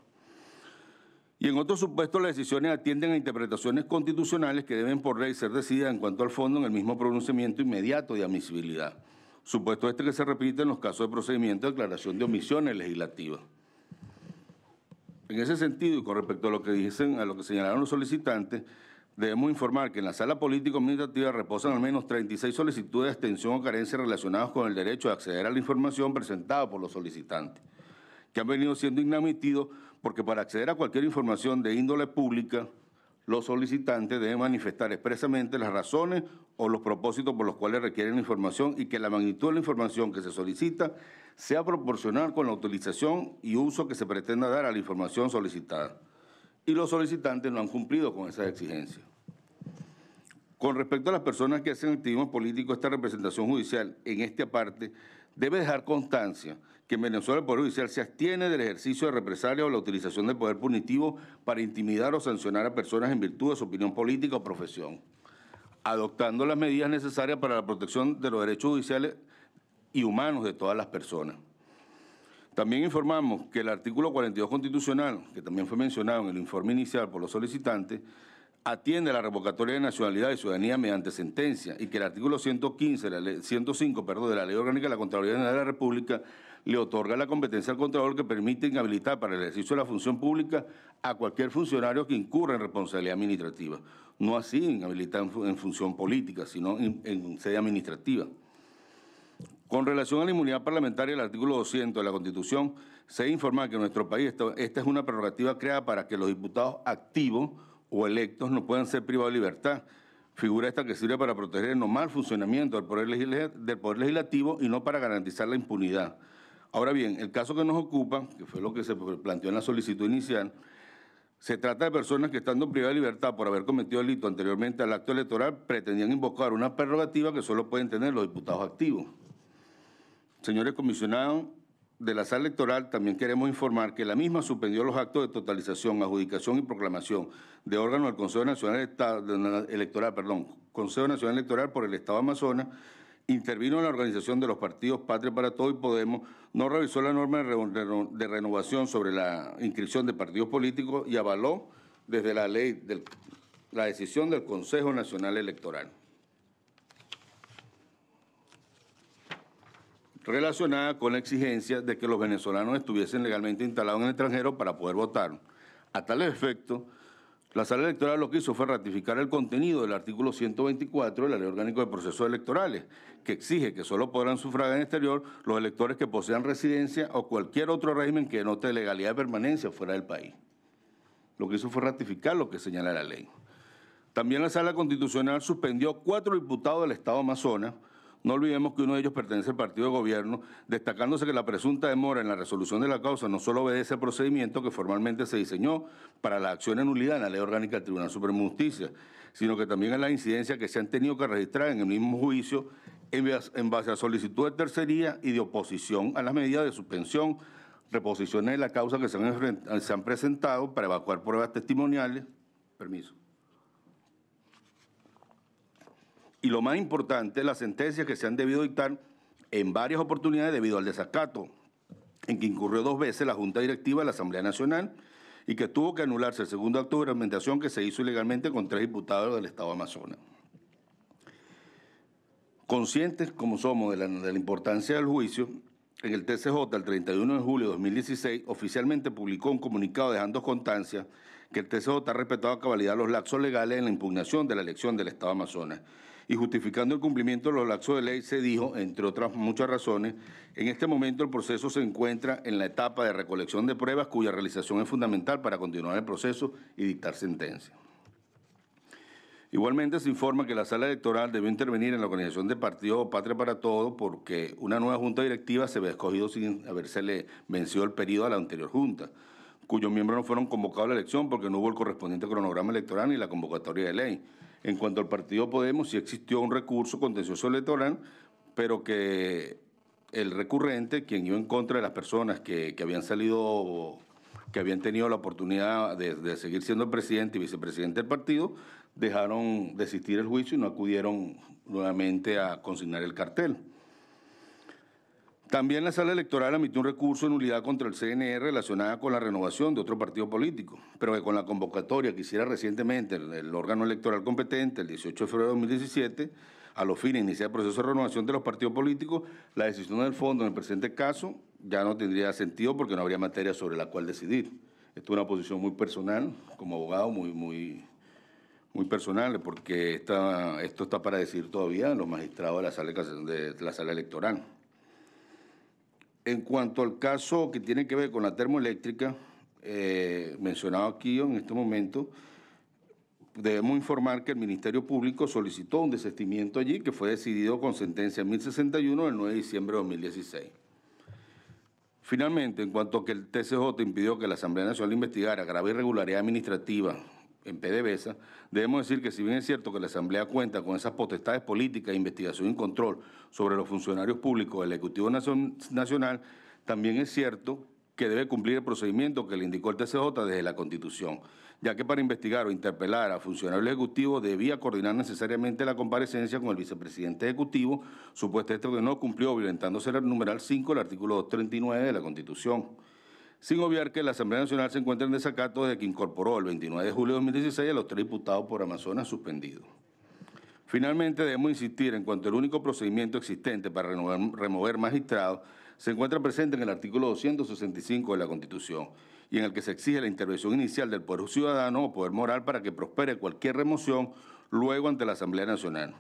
Y en otros supuestos, las decisiones atienden a interpretaciones constitucionales que deben por ley ser decididas en cuanto al fondo en el mismo pronunciamiento inmediato de admisibilidad. Supuesto este que se repite en los casos de procedimiento de declaración de omisiones legislativas. En ese sentido, y con respecto a lo que dicen, a lo que señalaron los solicitantes, debemos informar que en la sala política administrativa reposan al menos 36 solicitudes de extensión o carencia relacionadas con el derecho a acceder a la información presentada por los solicitantes, que han venido siendo inadmitidos porque para acceder a cualquier información de índole pública, los solicitantes deben manifestar expresamente las razones o los propósitos por los cuales requieren la información y que la magnitud de la información que se solicita sea proporcional con la utilización y uso que se pretenda dar a la información solicitada. Y los solicitantes no han cumplido con esas exigencia. Con respecto a las personas que hacen activismo político, esta representación judicial, en esta parte, debe dejar constancia que en Venezuela el Poder Judicial se abstiene del ejercicio de represalia o la utilización del poder punitivo para intimidar o sancionar a personas en virtud de su opinión política o profesión, adoptando las medidas necesarias para la protección de los derechos judiciales y humanos de todas las personas. También informamos que el artículo 42 constitucional, que también fue mencionado en el informe inicial por los solicitantes, atiende a la revocatoria de nacionalidad y ciudadanía mediante sentencia y que el artículo 115, 105 perdón, de la Ley Orgánica de la Contraloría de la República le otorga la competencia al Contralor que permite inhabilitar para el ejercicio de la función pública a cualquier funcionario que incurra en responsabilidad administrativa. No así inhabilitar en, función política, sino en sede administrativa. Con relación a la inmunidad parlamentaria, el artículo 200 de la Constitución se informa que en nuestro país esta es una prerrogativa creada para que los diputados activos o electos no puedan ser privados de libertad. Figura esta que sirve para proteger el normal funcionamiento del poder, legislativo y no para garantizar la impunidad. Ahora bien, el caso que nos ocupa, que fue lo que se planteó en la solicitud inicial, se trata de personas que estando privadas de libertad por haber cometido delito anteriormente al acto electoral pretendían invocar una prerrogativa que solo pueden tener los diputados activos. Señores comisionados de la sala electoral, también queremos informar que la misma suspendió los actos de totalización, adjudicación y proclamación de órganos del Consejo Nacional Electoral, perdón, Consejo Nacional Electoral por el Estado de Amazonas, intervino en la organización de los partidos Patria para Todo y Podemos, no revisó la norma de renovación sobre la inscripción de partidos políticos y avaló desde la ley la decisión del Consejo Nacional Electoral. relacionada con la exigencia de que los venezolanos estuviesen legalmente instalados en el extranjero para poder votar. A tal efecto, la sala electoral lo que hizo fue ratificar el contenido del artículo 124 de la Ley Orgánica de Procesos Electorales, que exige que solo podrán sufragar en el exterior los electores que posean residencia o cualquier otro régimen que denote legalidad de permanencia fuera del país. Lo que hizo fue ratificar lo que señala la ley. También la Sala Constitucional suspendió cuatro diputados del Estado Amazonas no olvidemos que uno de ellos pertenece al partido de gobierno, destacándose que la presunta demora en la resolución de la causa no solo obedece al procedimiento que formalmente se diseñó para la acción en nulidad en la Ley Orgánica del Tribunal Supremo de Justicia, sino que también a la incidencia que se han tenido que registrar en el mismo juicio en base a solicitud de tercería y de oposición a las medidas de suspensión, reposiciones de la causa que se han presentado para evacuar pruebas testimoniales. Permiso. y lo más importante, las sentencias que se han debido dictar en varias oportunidades debido al desacato en que incurrió dos veces la Junta Directiva de la Asamblea Nacional y que tuvo que anularse el segundo acto de reglamentación que se hizo ilegalmente con tres diputados del Estado de Amazonas. Conscientes como somos de la, importancia del juicio, en el TCJ el 31 de julio de 2016 oficialmente publicó un comunicado dejando constancia que el TCJ ha respetado a cabalidad los laxos legales en la impugnación de la elección del Estado de Amazonas y justificando el cumplimiento de los laxos de ley se dijo, entre otras muchas razones, en este momento el proceso se encuentra en la etapa de recolección de pruebas cuya realización es fundamental para continuar el proceso y dictar sentencia. Igualmente se informa que la sala electoral debió intervenir en la organización de partido Patria para Todos porque una nueva junta directiva se ve escogido sin habérsele vencido el periodo a la anterior junta, cuyos miembros no fueron convocados a la elección porque no hubo el correspondiente cronograma electoral ni la convocatoria de ley. En cuanto al partido Podemos, sí existió un recurso contencioso electoral, pero que el recurrente, quien iba en contra de las personas que, que habían salido, que habían tenido la oportunidad de, seguir siendo presidente y vicepresidente del partido, dejaron desistir el juicio y no acudieron nuevamente a consignar el cartel. También la sala electoral emitió un recurso en nulidad contra el CNR relacionada con la renovación de otro partido político, pero que con la convocatoria que hiciera recientemente el, órgano electoral competente el 18 de febrero de 2017, a los fines de iniciar el proceso de renovación de los partidos políticos, la decisión del fondo en el presente caso ya no tendría sentido porque no habría materia sobre la cual decidir. Esto es una posición muy personal, como abogado, muy, muy, personal, porque esta, esto está para decir todavía los magistrados de la sala, de la sala electoral. En cuanto al caso que tiene que ver con la termoeléctrica, eh, mencionado aquí en este momento, debemos informar que el Ministerio Público solicitó un desestimiento allí que fue decidido con sentencia 1061 del 9 de diciembre de 2016. Finalmente, en cuanto a que el TCJ impidió que la Asamblea Nacional investigara grave irregularidad administrativa en PDVSA, debemos decir que si bien es cierto que la Asamblea cuenta con esas potestades políticas de investigación y control sobre los funcionarios públicos del Ejecutivo Nacional, también es cierto que debe cumplir el procedimiento que le indicó el TCJ desde la Constitución, ya que para investigar o interpelar a funcionarios Ejecutivo, debía coordinar necesariamente la comparecencia con el vicepresidente ejecutivo, supuesto este que no cumplió, violentándose el numeral 5 del artículo 239 de la Constitución sin obviar que la Asamblea Nacional se encuentra en desacato desde que incorporó el 29 de julio de 2016 a los tres diputados por Amazonas suspendidos. Finalmente, debemos insistir en cuanto el único procedimiento existente para remover magistrados se encuentra presente en el artículo 265 de la Constitución y en el que se exige la intervención inicial del Poder Ciudadano o Poder Moral para que prospere cualquier remoción luego ante la Asamblea Nacional.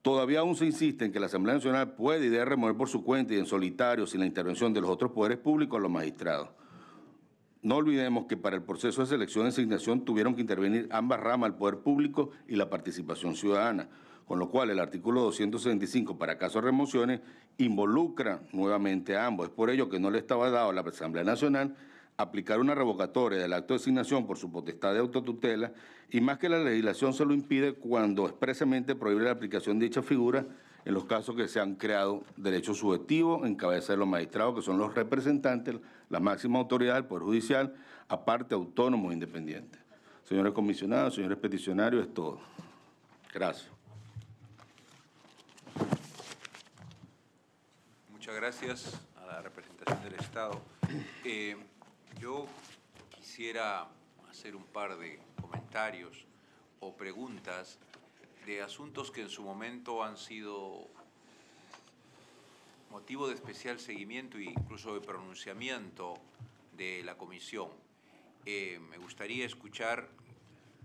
Todavía aún se insiste en que la Asamblea Nacional puede y debe remover por su cuenta y en solitario, sin la intervención de los otros poderes públicos, a los magistrados. No olvidemos que para el proceso de selección y asignación tuvieron que intervenir ambas ramas, el poder público y la participación ciudadana, con lo cual el artículo 265 para casos de remociones involucra nuevamente a ambos. Es por ello que no le estaba dado a la Asamblea Nacional aplicar una revocatoria del acto de asignación por su potestad de autotutela y más que la legislación se lo impide cuando expresamente prohíbe la aplicación de dicha figura en los casos que se han creado derechos subjetivos en cabeza de los magistrados, que son los representantes, la máxima autoridad del Poder Judicial, aparte autónomo e independientes. Señores comisionados, señores peticionarios, es todo. Gracias. Muchas gracias a la representación del Estado. Eh, yo quisiera hacer un par de comentarios o preguntas de asuntos que en su momento han sido motivo de especial seguimiento e incluso de pronunciamiento de la comisión. Eh, me gustaría escuchar,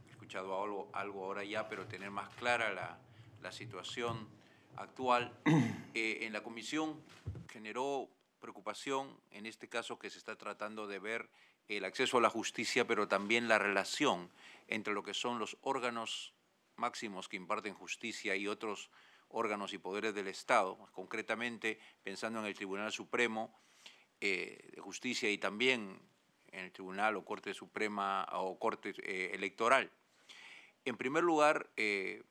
he escuchado algo, algo, ahora ya, pero tener más clara la, situación actual. Eh, en la comisión generó preocupación, en este caso que se está tratando de ver el acceso a la justicia, pero también la relación entre lo que son los órganos máximos que imparten justicia y otros órganos y poderes del Estado, concretamente pensando en el Tribunal Supremo eh, de Justicia y también en el Tribunal o Corte Suprema o Corte eh, Electoral. En primer lugar, eh,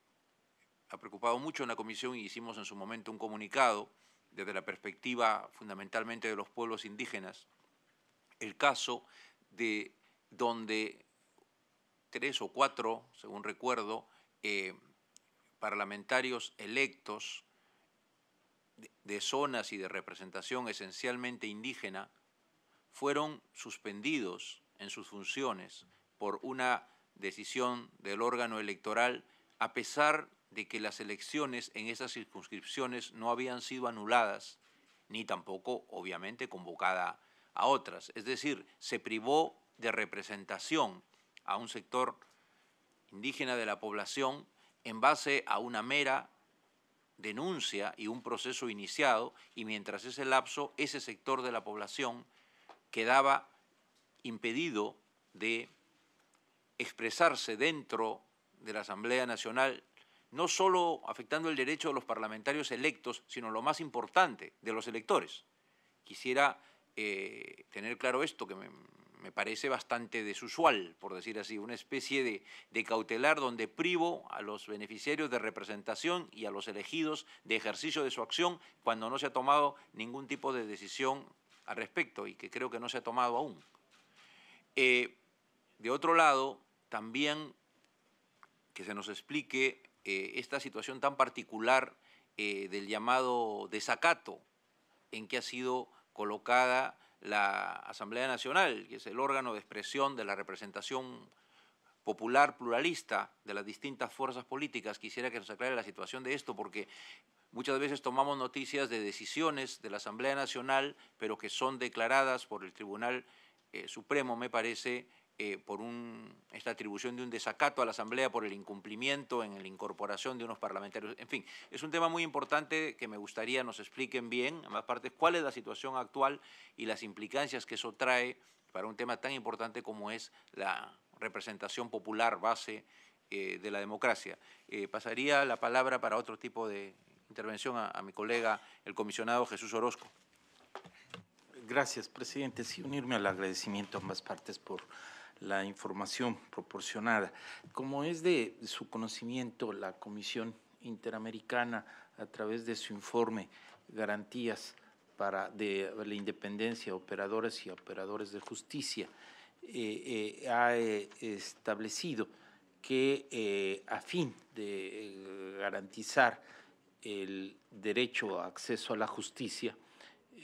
ha preocupado mucho en la Comisión y hicimos en su momento un comunicado desde la perspectiva fundamentalmente de los pueblos indígenas, el caso de donde tres o cuatro, según recuerdo, eh, parlamentarios electos de zonas y de representación esencialmente indígena fueron suspendidos en sus funciones por una decisión del órgano electoral a pesar de que las elecciones en esas circunscripciones no habían sido anuladas ni tampoco obviamente convocada a otras. Es decir, se privó de representación a un sector indígena de la población en base a una mera denuncia y un proceso iniciado, y mientras ese lapso, ese sector de la población quedaba impedido de expresarse dentro de la Asamblea Nacional, no solo afectando el derecho de los parlamentarios electos, sino lo más importante, de los electores. Quisiera eh, tener claro esto, que me, me parece bastante desusual, por decir así, una especie de, cautelar donde privo a los beneficiarios de representación y a los elegidos de ejercicio de su acción cuando no se ha tomado ningún tipo de decisión al respecto y que creo que no se ha tomado aún. Eh, de otro lado, también que se nos explique eh, esta situación tan particular eh, del llamado desacato en que ha sido colocada la Asamblea Nacional, que es el órgano de expresión de la representación popular pluralista de las distintas fuerzas políticas, quisiera que nos aclare la situación de esto, porque muchas veces tomamos noticias de decisiones de la Asamblea Nacional, pero que son declaradas por el Tribunal eh, Supremo, me parece, eh, por esta atribución de un desacato a la Asamblea por el incumplimiento en la incorporación de unos parlamentarios. En fin, es un tema muy importante que me gustaría nos expliquen bien, ambas partes, cuál es la situación actual y las implicancias que eso trae para un tema tan importante como es la representación popular base eh, de la democracia. Eh, pasaría la palabra para otro tipo de intervención a, mi colega, el comisionado Jesús Orozco. Gracias, presidente. Sí, unirme al agradecimiento a ambas partes por la información proporcionada. Como es de su conocimiento, la Comisión Interamericana, a través de su informe Garantías para de la Independencia, Operadores y Operadores de Justicia, eh, eh, ha eh, establecido que a fin de garantizar el derecho a acceso a la justicia,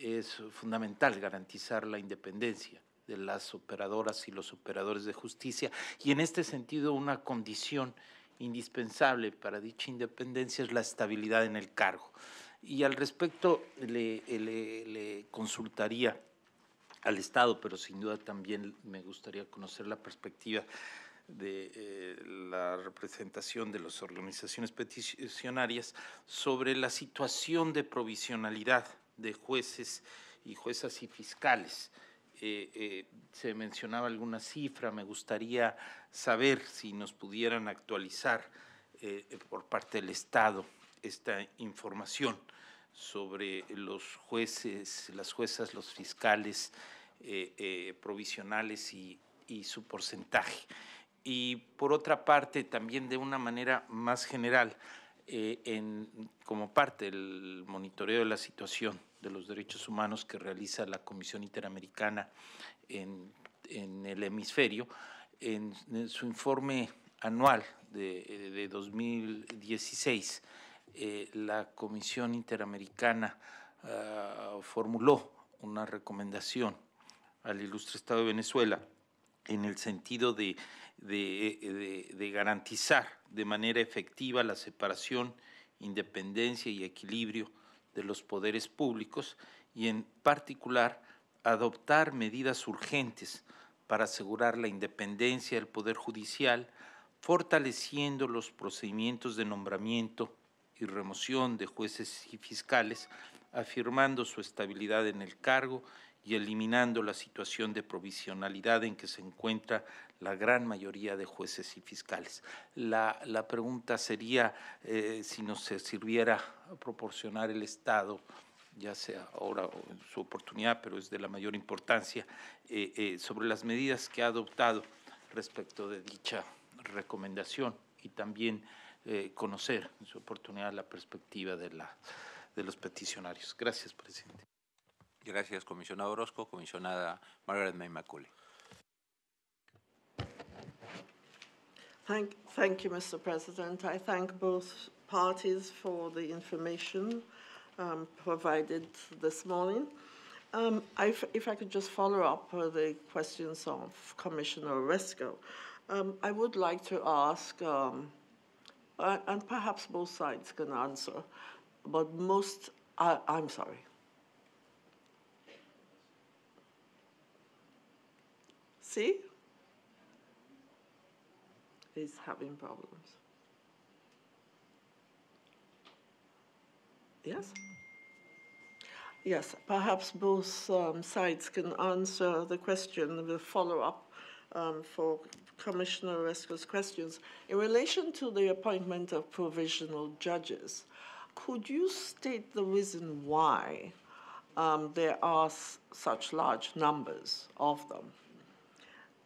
es fundamental garantizar la independencia de las operadoras y los operadores de justicia. Y en este sentido, una condición indispensable para dicha independencia es la estabilidad en el cargo. Y al respecto le, le, consultaría al Estado, pero sin duda también me gustaría conocer la perspectiva de eh, la representación de las organizaciones peticionarias sobre la situación de provisionalidad de jueces y juezas y fiscales eh, eh, se mencionaba alguna cifra, me gustaría saber si nos pudieran actualizar eh, por parte del Estado esta información sobre los jueces, las juezas, los fiscales provisionales y, y su porcentaje. Y por otra parte, también de una manera más general, en, como parte del monitoreo de la situación de los Derechos Humanos que realiza la Comisión Interamericana en, el hemisferio, en, su informe anual de, 2016, eh, la Comisión Interamericana ah, formuló una recomendación al ilustre Estado de Venezuela en el sentido de, garantizar de manera efectiva la separación, independencia y equilibrio de los poderes públicos y en particular adoptar medidas urgentes para asegurar la independencia del Poder Judicial, fortaleciendo los procedimientos de nombramiento y remoción de jueces y fiscales, afirmando su estabilidad en el cargo y eliminando la situación de provisionalidad en que se encuentra la gran mayoría de jueces y fiscales. La, pregunta sería eh, si nos sirviera proporcionar el Estado ya sea ahora o en su oportunidad, pero es de la mayor importancia, eh, eh, sobre las medidas que ha adoptado respecto de dicha recomendación y también conocer en su oportunidad la perspectiva de, la, de los peticionarios. Gracias, presidente. Gracias, comisionado Orozco. Comisionada Margaret May Thank, thank you, Mr. President. I thank both parties for the information um, provided this morning. Um, if I could just follow up uh, the questions of Commissioner Resco, um, I would like to ask, uh, and perhaps both sides can answer, but most, I'm sorry. See? is having problems. Yes? Yes, perhaps both um, sides can answer the question, with follow-up um, for Commissioner Resco's questions. In relation to the appointment of provisional judges, could you state the reason why um, there are such large numbers of them?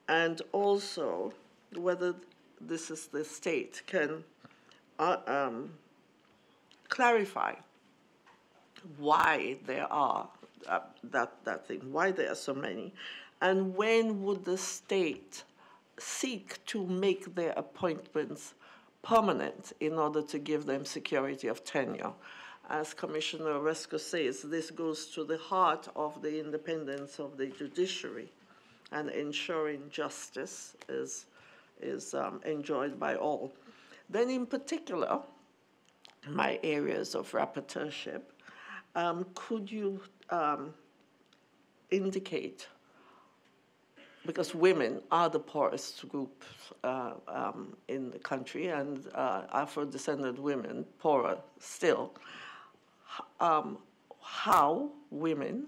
And also, whether this is the state, can uh, um, clarify why there are uh, that, that thing, why there are so many, and when would the state seek to make their appointments permanent in order to give them security of tenure. As Commissioner Resco says, this goes to the heart of the independence of the judiciary and ensuring justice is is um, enjoyed by all. Then, in particular, my areas of rapporteurship, um, could you um, indicate? Because women are the poorest group uh, um, in the country, and uh, Afro descended women, poorer still, um, how women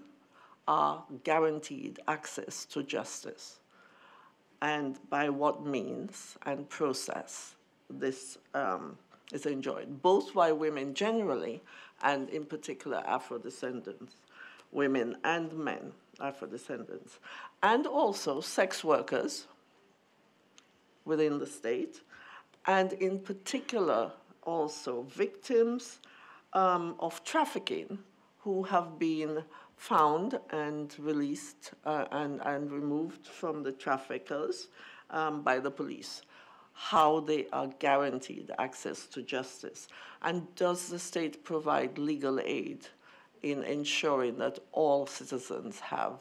are guaranteed access to justice and by what means and process this um, is enjoyed, both by women generally and in particular Afro descendants, women and men, Afro descendants, and also sex workers within the state, and in particular also victims um, of trafficking who have been found and released uh, and, and removed from the traffickers um, by the police, how they are guaranteed access to justice, and does the state provide legal aid in ensuring that all citizens have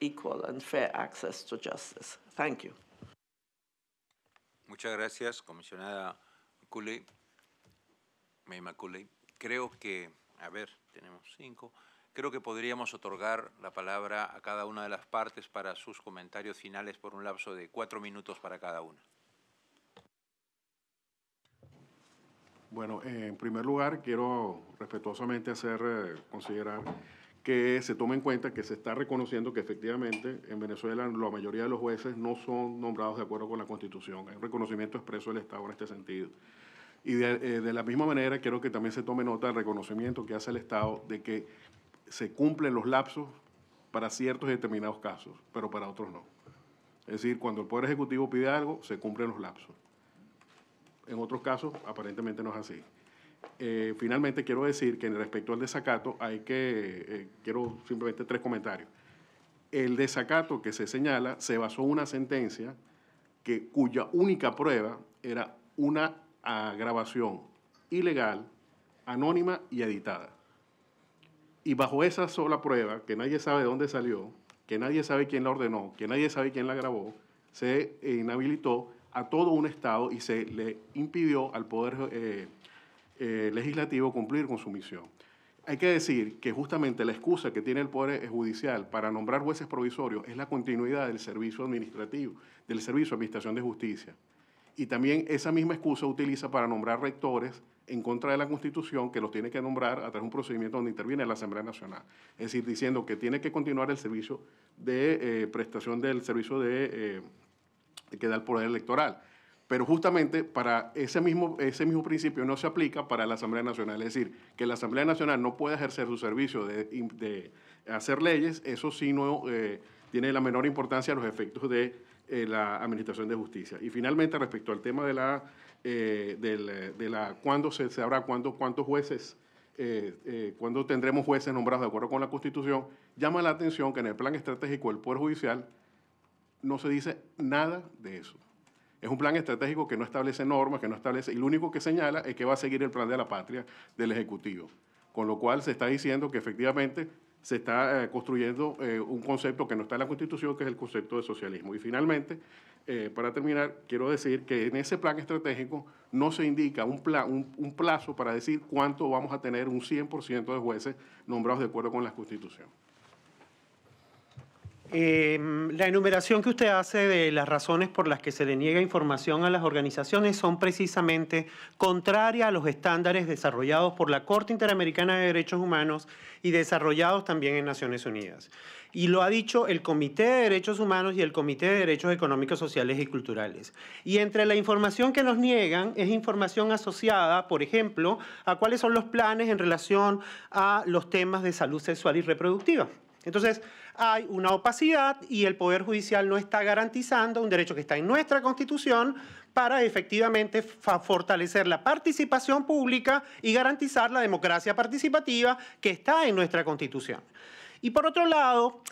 equal and fair access to justice? Thank you. Muchas gracias, comisionada Cooley. Meima Cooley. Creo que, a ver, tenemos cinco. Creo que podríamos otorgar la palabra a cada una de las partes para sus comentarios finales por un lapso de cuatro minutos para cada una. Bueno, en primer lugar, quiero respetuosamente hacer eh, considerar que se tome en cuenta que se está reconociendo que efectivamente en Venezuela la mayoría de los jueces no son nombrados de acuerdo con la Constitución. Hay un reconocimiento expreso del Estado en este sentido. Y de, eh, la misma manera, quiero que también se tome nota el reconocimiento que hace el Estado de que se cumplen los lapsos para ciertos determinados casos, pero para otros no. Es decir, cuando el Poder Ejecutivo pide algo, se cumplen los lapsos. En otros casos, aparentemente no es así. Eh, finalmente, quiero decir que respecto al desacato, hay que, eh, quiero simplemente tres comentarios. El desacato que se señala se basó en una sentencia que, cuya única prueba era una grabación ilegal, anónima y editada. Y bajo esa sola prueba, que nadie sabe de dónde salió, que nadie sabe quién la ordenó, que nadie sabe quién la grabó, se eh, inhabilitó a todo un Estado y se le impidió al Poder eh, eh, Legislativo cumplir con su misión. Hay que decir que justamente la excusa que tiene el Poder Judicial para nombrar jueces provisorios es la continuidad del servicio administrativo, del servicio de administración de justicia. Y también esa misma excusa utiliza para nombrar rectores en contra de la Constitución que los tiene que nombrar a través de un procedimiento donde interviene la Asamblea Nacional. Es decir, diciendo que tiene que continuar el servicio de eh, prestación del servicio de, eh, que da el poder electoral. Pero justamente para ese mismo, ese mismo principio no se aplica para la Asamblea Nacional. Es decir, que la Asamblea Nacional no puede ejercer su servicio de, hacer leyes, eso sí no eh, tiene la menor importancia a los efectos de la Administración de Justicia. Y finalmente, respecto al tema de la eh, eh, de la, cuándo se habrá, cuántos jueces, eh, cuándo tendremos jueces nombrados de acuerdo con la Constitución, llama la atención que en el plan estratégico del Poder Judicial no se dice nada de eso. Es un plan estratégico que no establece normas, que no establece, y lo único que señala es que va a seguir el plan de la patria del Ejecutivo. Con lo cual se está diciendo que efectivamente se está eh, construyendo eh, un concepto que no está en la Constitución, que es el concepto de socialismo. Y finalmente, eh, para terminar, quiero decir que en ese plan estratégico no se indica un, un plazo para decir cuánto vamos a tener un 100% de jueces nombrados de acuerdo con la Constitución. Em, la enumeración que usted hace de las razones por las que se le niega información a las organizaciones son precisamente contrarias a los estándares desarrollados por la Corte Interamericana de Derechos Humanos y desarrollados también en Naciones Unidas. Y lo ha dicho el Comité de Derechos Humanos y el Comité de Derechos Económicos, Sociales y Culturales. Y entre la información que nos niegan es información asociada, por ejemplo, a cuáles son los planes en relación a los temas de salud sexual y reproductiva. Entonces, hay una opacidad y el Poder Judicial no está garantizando un derecho que está en nuestra Constitución para efectivamente fortalecer la participación pública y garantizar la democracia participativa que está en nuestra Constitución. Y por otro lado,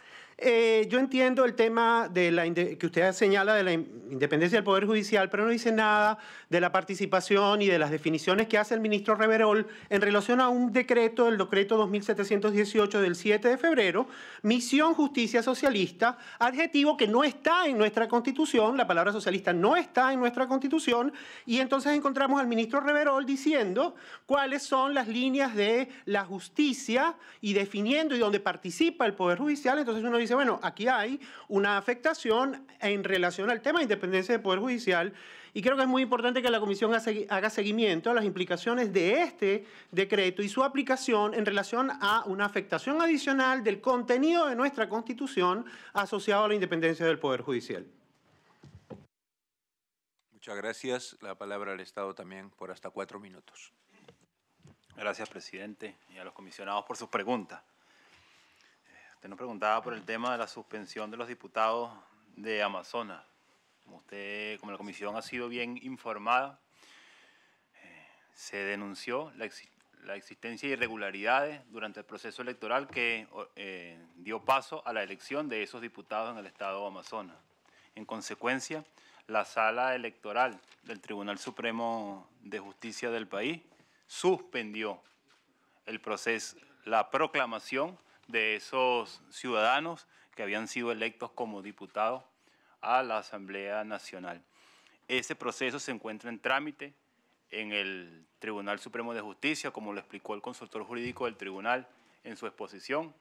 eh, yo entiendo el tema de la que usted señala de la independencia del Poder Judicial, pero no dice nada de la participación y de las definiciones que hace el ministro Reverol en relación a un decreto, el decreto 2718 del 7 de febrero, misión justicia socialista, adjetivo que no está en nuestra constitución, la palabra socialista no está en nuestra constitución, y entonces encontramos al ministro Reverol diciendo cuáles son las líneas de la justicia y definiendo y donde participa el Poder Judicial, entonces uno dice, bueno, aquí hay una afectación en relación al tema de independencia del Poder Judicial y creo que es muy importante que la Comisión haga seguimiento a las implicaciones de este decreto y su aplicación en relación a una afectación adicional del contenido de nuestra Constitución asociado a la independencia del Poder Judicial. Muchas gracias. La palabra al Estado también por hasta cuatro minutos. Gracias, presidente, y a los comisionados por sus preguntas. Usted nos preguntaba por el tema de la suspensión de los diputados de Amazonas. Como usted, como la comisión ha sido bien informada, eh, se denunció la, existencia de irregularidades durante el proceso electoral que eh, dio paso a la elección de esos diputados en el estado de Amazonas. En consecuencia, la sala electoral del Tribunal Supremo de Justicia del país suspendió el proceso, la proclamación de esos ciudadanos que habían sido electos como diputados a la Asamblea Nacional. Ese proceso se encuentra en trámite en el Tribunal Supremo de Justicia, como lo explicó el consultor jurídico del tribunal en su exposición.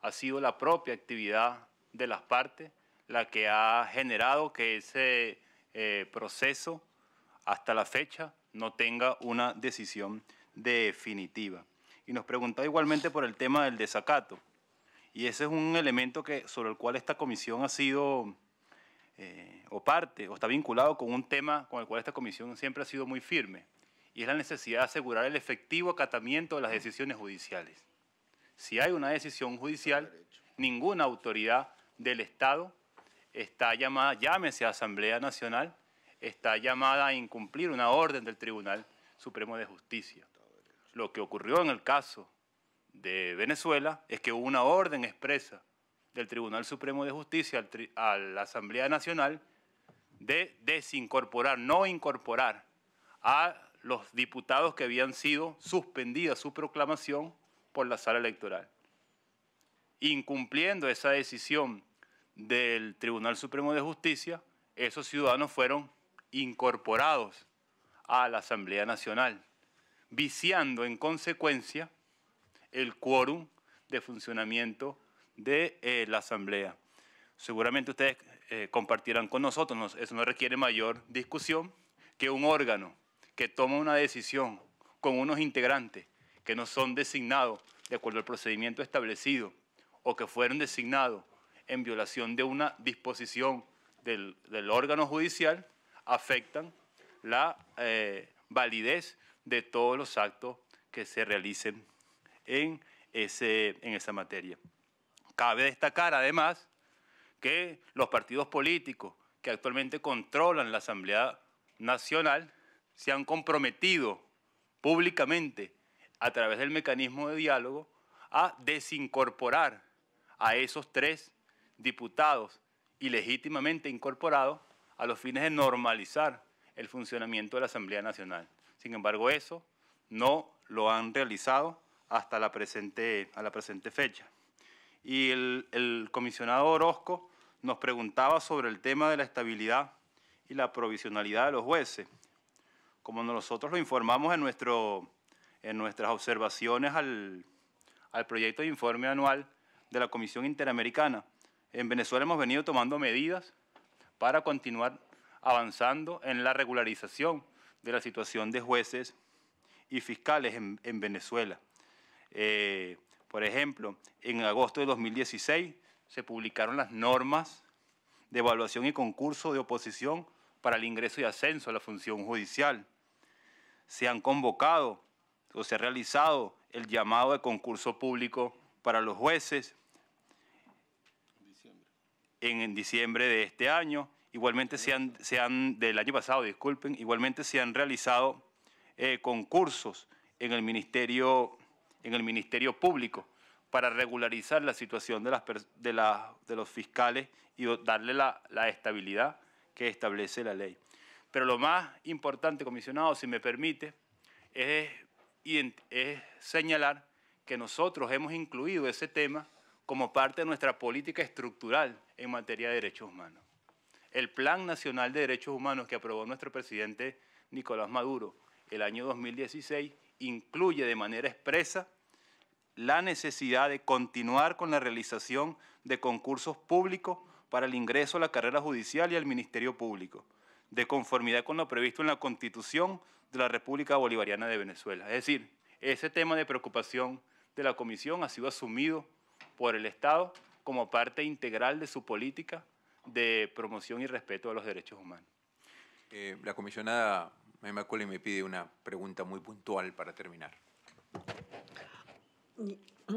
Ha sido la propia actividad de las partes la que ha generado que ese eh, proceso hasta la fecha no tenga una decisión definitiva. Y nos preguntaba igualmente por el tema del desacato. Y ese es un elemento que, sobre el cual esta comisión ha sido eh, o parte o está vinculado con un tema con el cual esta comisión siempre ha sido muy firme, y es la necesidad de asegurar el efectivo acatamiento de las decisiones judiciales. Si hay una decisión judicial, ninguna autoridad del Estado está llamada, llámese a Asamblea Nacional, está llamada a incumplir una orden del Tribunal Supremo de Justicia. Lo que ocurrió en el caso de Venezuela es que hubo una orden expresa del Tribunal Supremo de Justicia a la Asamblea Nacional de desincorporar, no incorporar a los diputados que habían sido suspendida su proclamación por la sala electoral. Incumpliendo esa decisión del Tribunal Supremo de Justicia, esos ciudadanos fueron incorporados a la Asamblea Nacional, viciando en consecuencia el quórum de funcionamiento de eh, la Asamblea. Seguramente ustedes eh, compartirán con nosotros, eso no requiere mayor discusión, que un órgano que toma una decisión con unos integrantes que no son designados de acuerdo al procedimiento establecido o que fueron designados en violación de una disposición del, órgano judicial, afectan la eh, validez de todos los actos que se realicen en, ese, en esa materia. Cabe destacar además que los partidos políticos que actualmente controlan la Asamblea Nacional se han comprometido públicamente a través del mecanismo de diálogo a desincorporar a esos tres diputados ilegítimamente incorporados a los fines de normalizar el funcionamiento de la Asamblea Nacional. Sin embargo, eso no lo han realizado hasta la presente, a la presente fecha. Y el, comisionado Orozco nos preguntaba sobre el tema de la estabilidad y la provisionalidad de los jueces. Como nosotros lo informamos en, nuestro, en nuestras observaciones al, al proyecto de informe anual de la Comisión Interamericana, en Venezuela hemos venido tomando medidas para continuar avanzando en la regularización de la situación de jueces y fiscales en Venezuela. Eh, por ejemplo, en agosto de 2016 se publicaron las normas de evaluación y concurso de oposición para el ingreso y ascenso a la función judicial. Se han convocado o se ha realizado el llamado de concurso público para los jueces en, diciembre de este año. Igualmente se han, se del año pasado, disculpen, igualmente se han realizado eh, concursos en el Ministerio en el Ministerio Público para regularizar la situación de, las, de, de los fiscales y darle la, la estabilidad que establece la ley. Pero lo más importante, comisionado, si me permite, es, es señalar que nosotros hemos incluido ese tema como parte de nuestra política estructural en materia de derechos humanos. El Plan Nacional de Derechos Humanos que aprobó nuestro presidente Nicolás Maduro el año 2016 incluye de manera expresa la necesidad de continuar con la realización de concursos públicos para el ingreso a la carrera judicial y al Ministerio Público, de conformidad con lo previsto en la Constitución de la República Bolivariana de Venezuela. Es decir, ese tema de preocupación de la Comisión ha sido asumido por el Estado como parte integral de su política de promoción y respeto a los derechos humanos. Eh, la comisionada Memacoli me pide una pregunta muy puntual para terminar.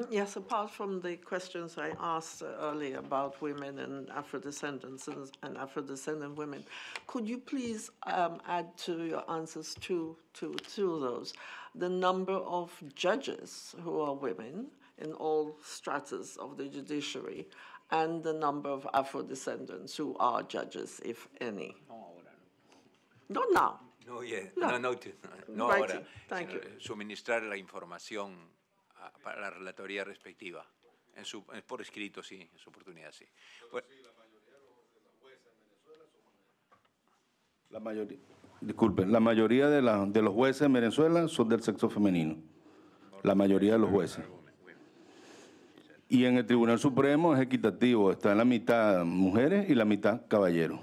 Yes, apart from the questions I asked uh, earlier about women and Afro descendants and, and Afro descendant women, could you please um, add to your answers to, to, to those the number of judges who are women in all stratas of the judiciary and the number of Afro descendants who are judges, if any? Not now. No, yeah. no, no, no, no ahora. Thank you. Suministrar la información para la relatoría respectiva. En eh, por escrito, sí, en su oportunidad, sí. Pues, la mayoría, disculpen, la mayoría de, la, de los jueces en Venezuela son del sexo femenino. La mayoría de los jueces. Y en el Tribunal Supremo es equitativo, está la mitad mujeres y la mitad caballeros.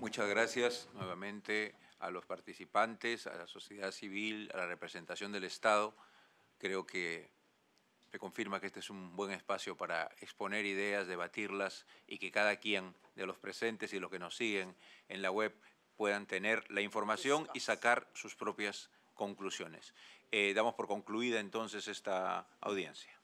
Muchas gracias nuevamente a los participantes, a la sociedad civil, a la representación del Estado creo que me confirma que este es un buen espacio para exponer ideas, debatirlas y que cada quien de los presentes y los que nos siguen en la web puedan tener la información y sacar sus propias conclusiones. Eh, damos por concluida entonces esta audiencia.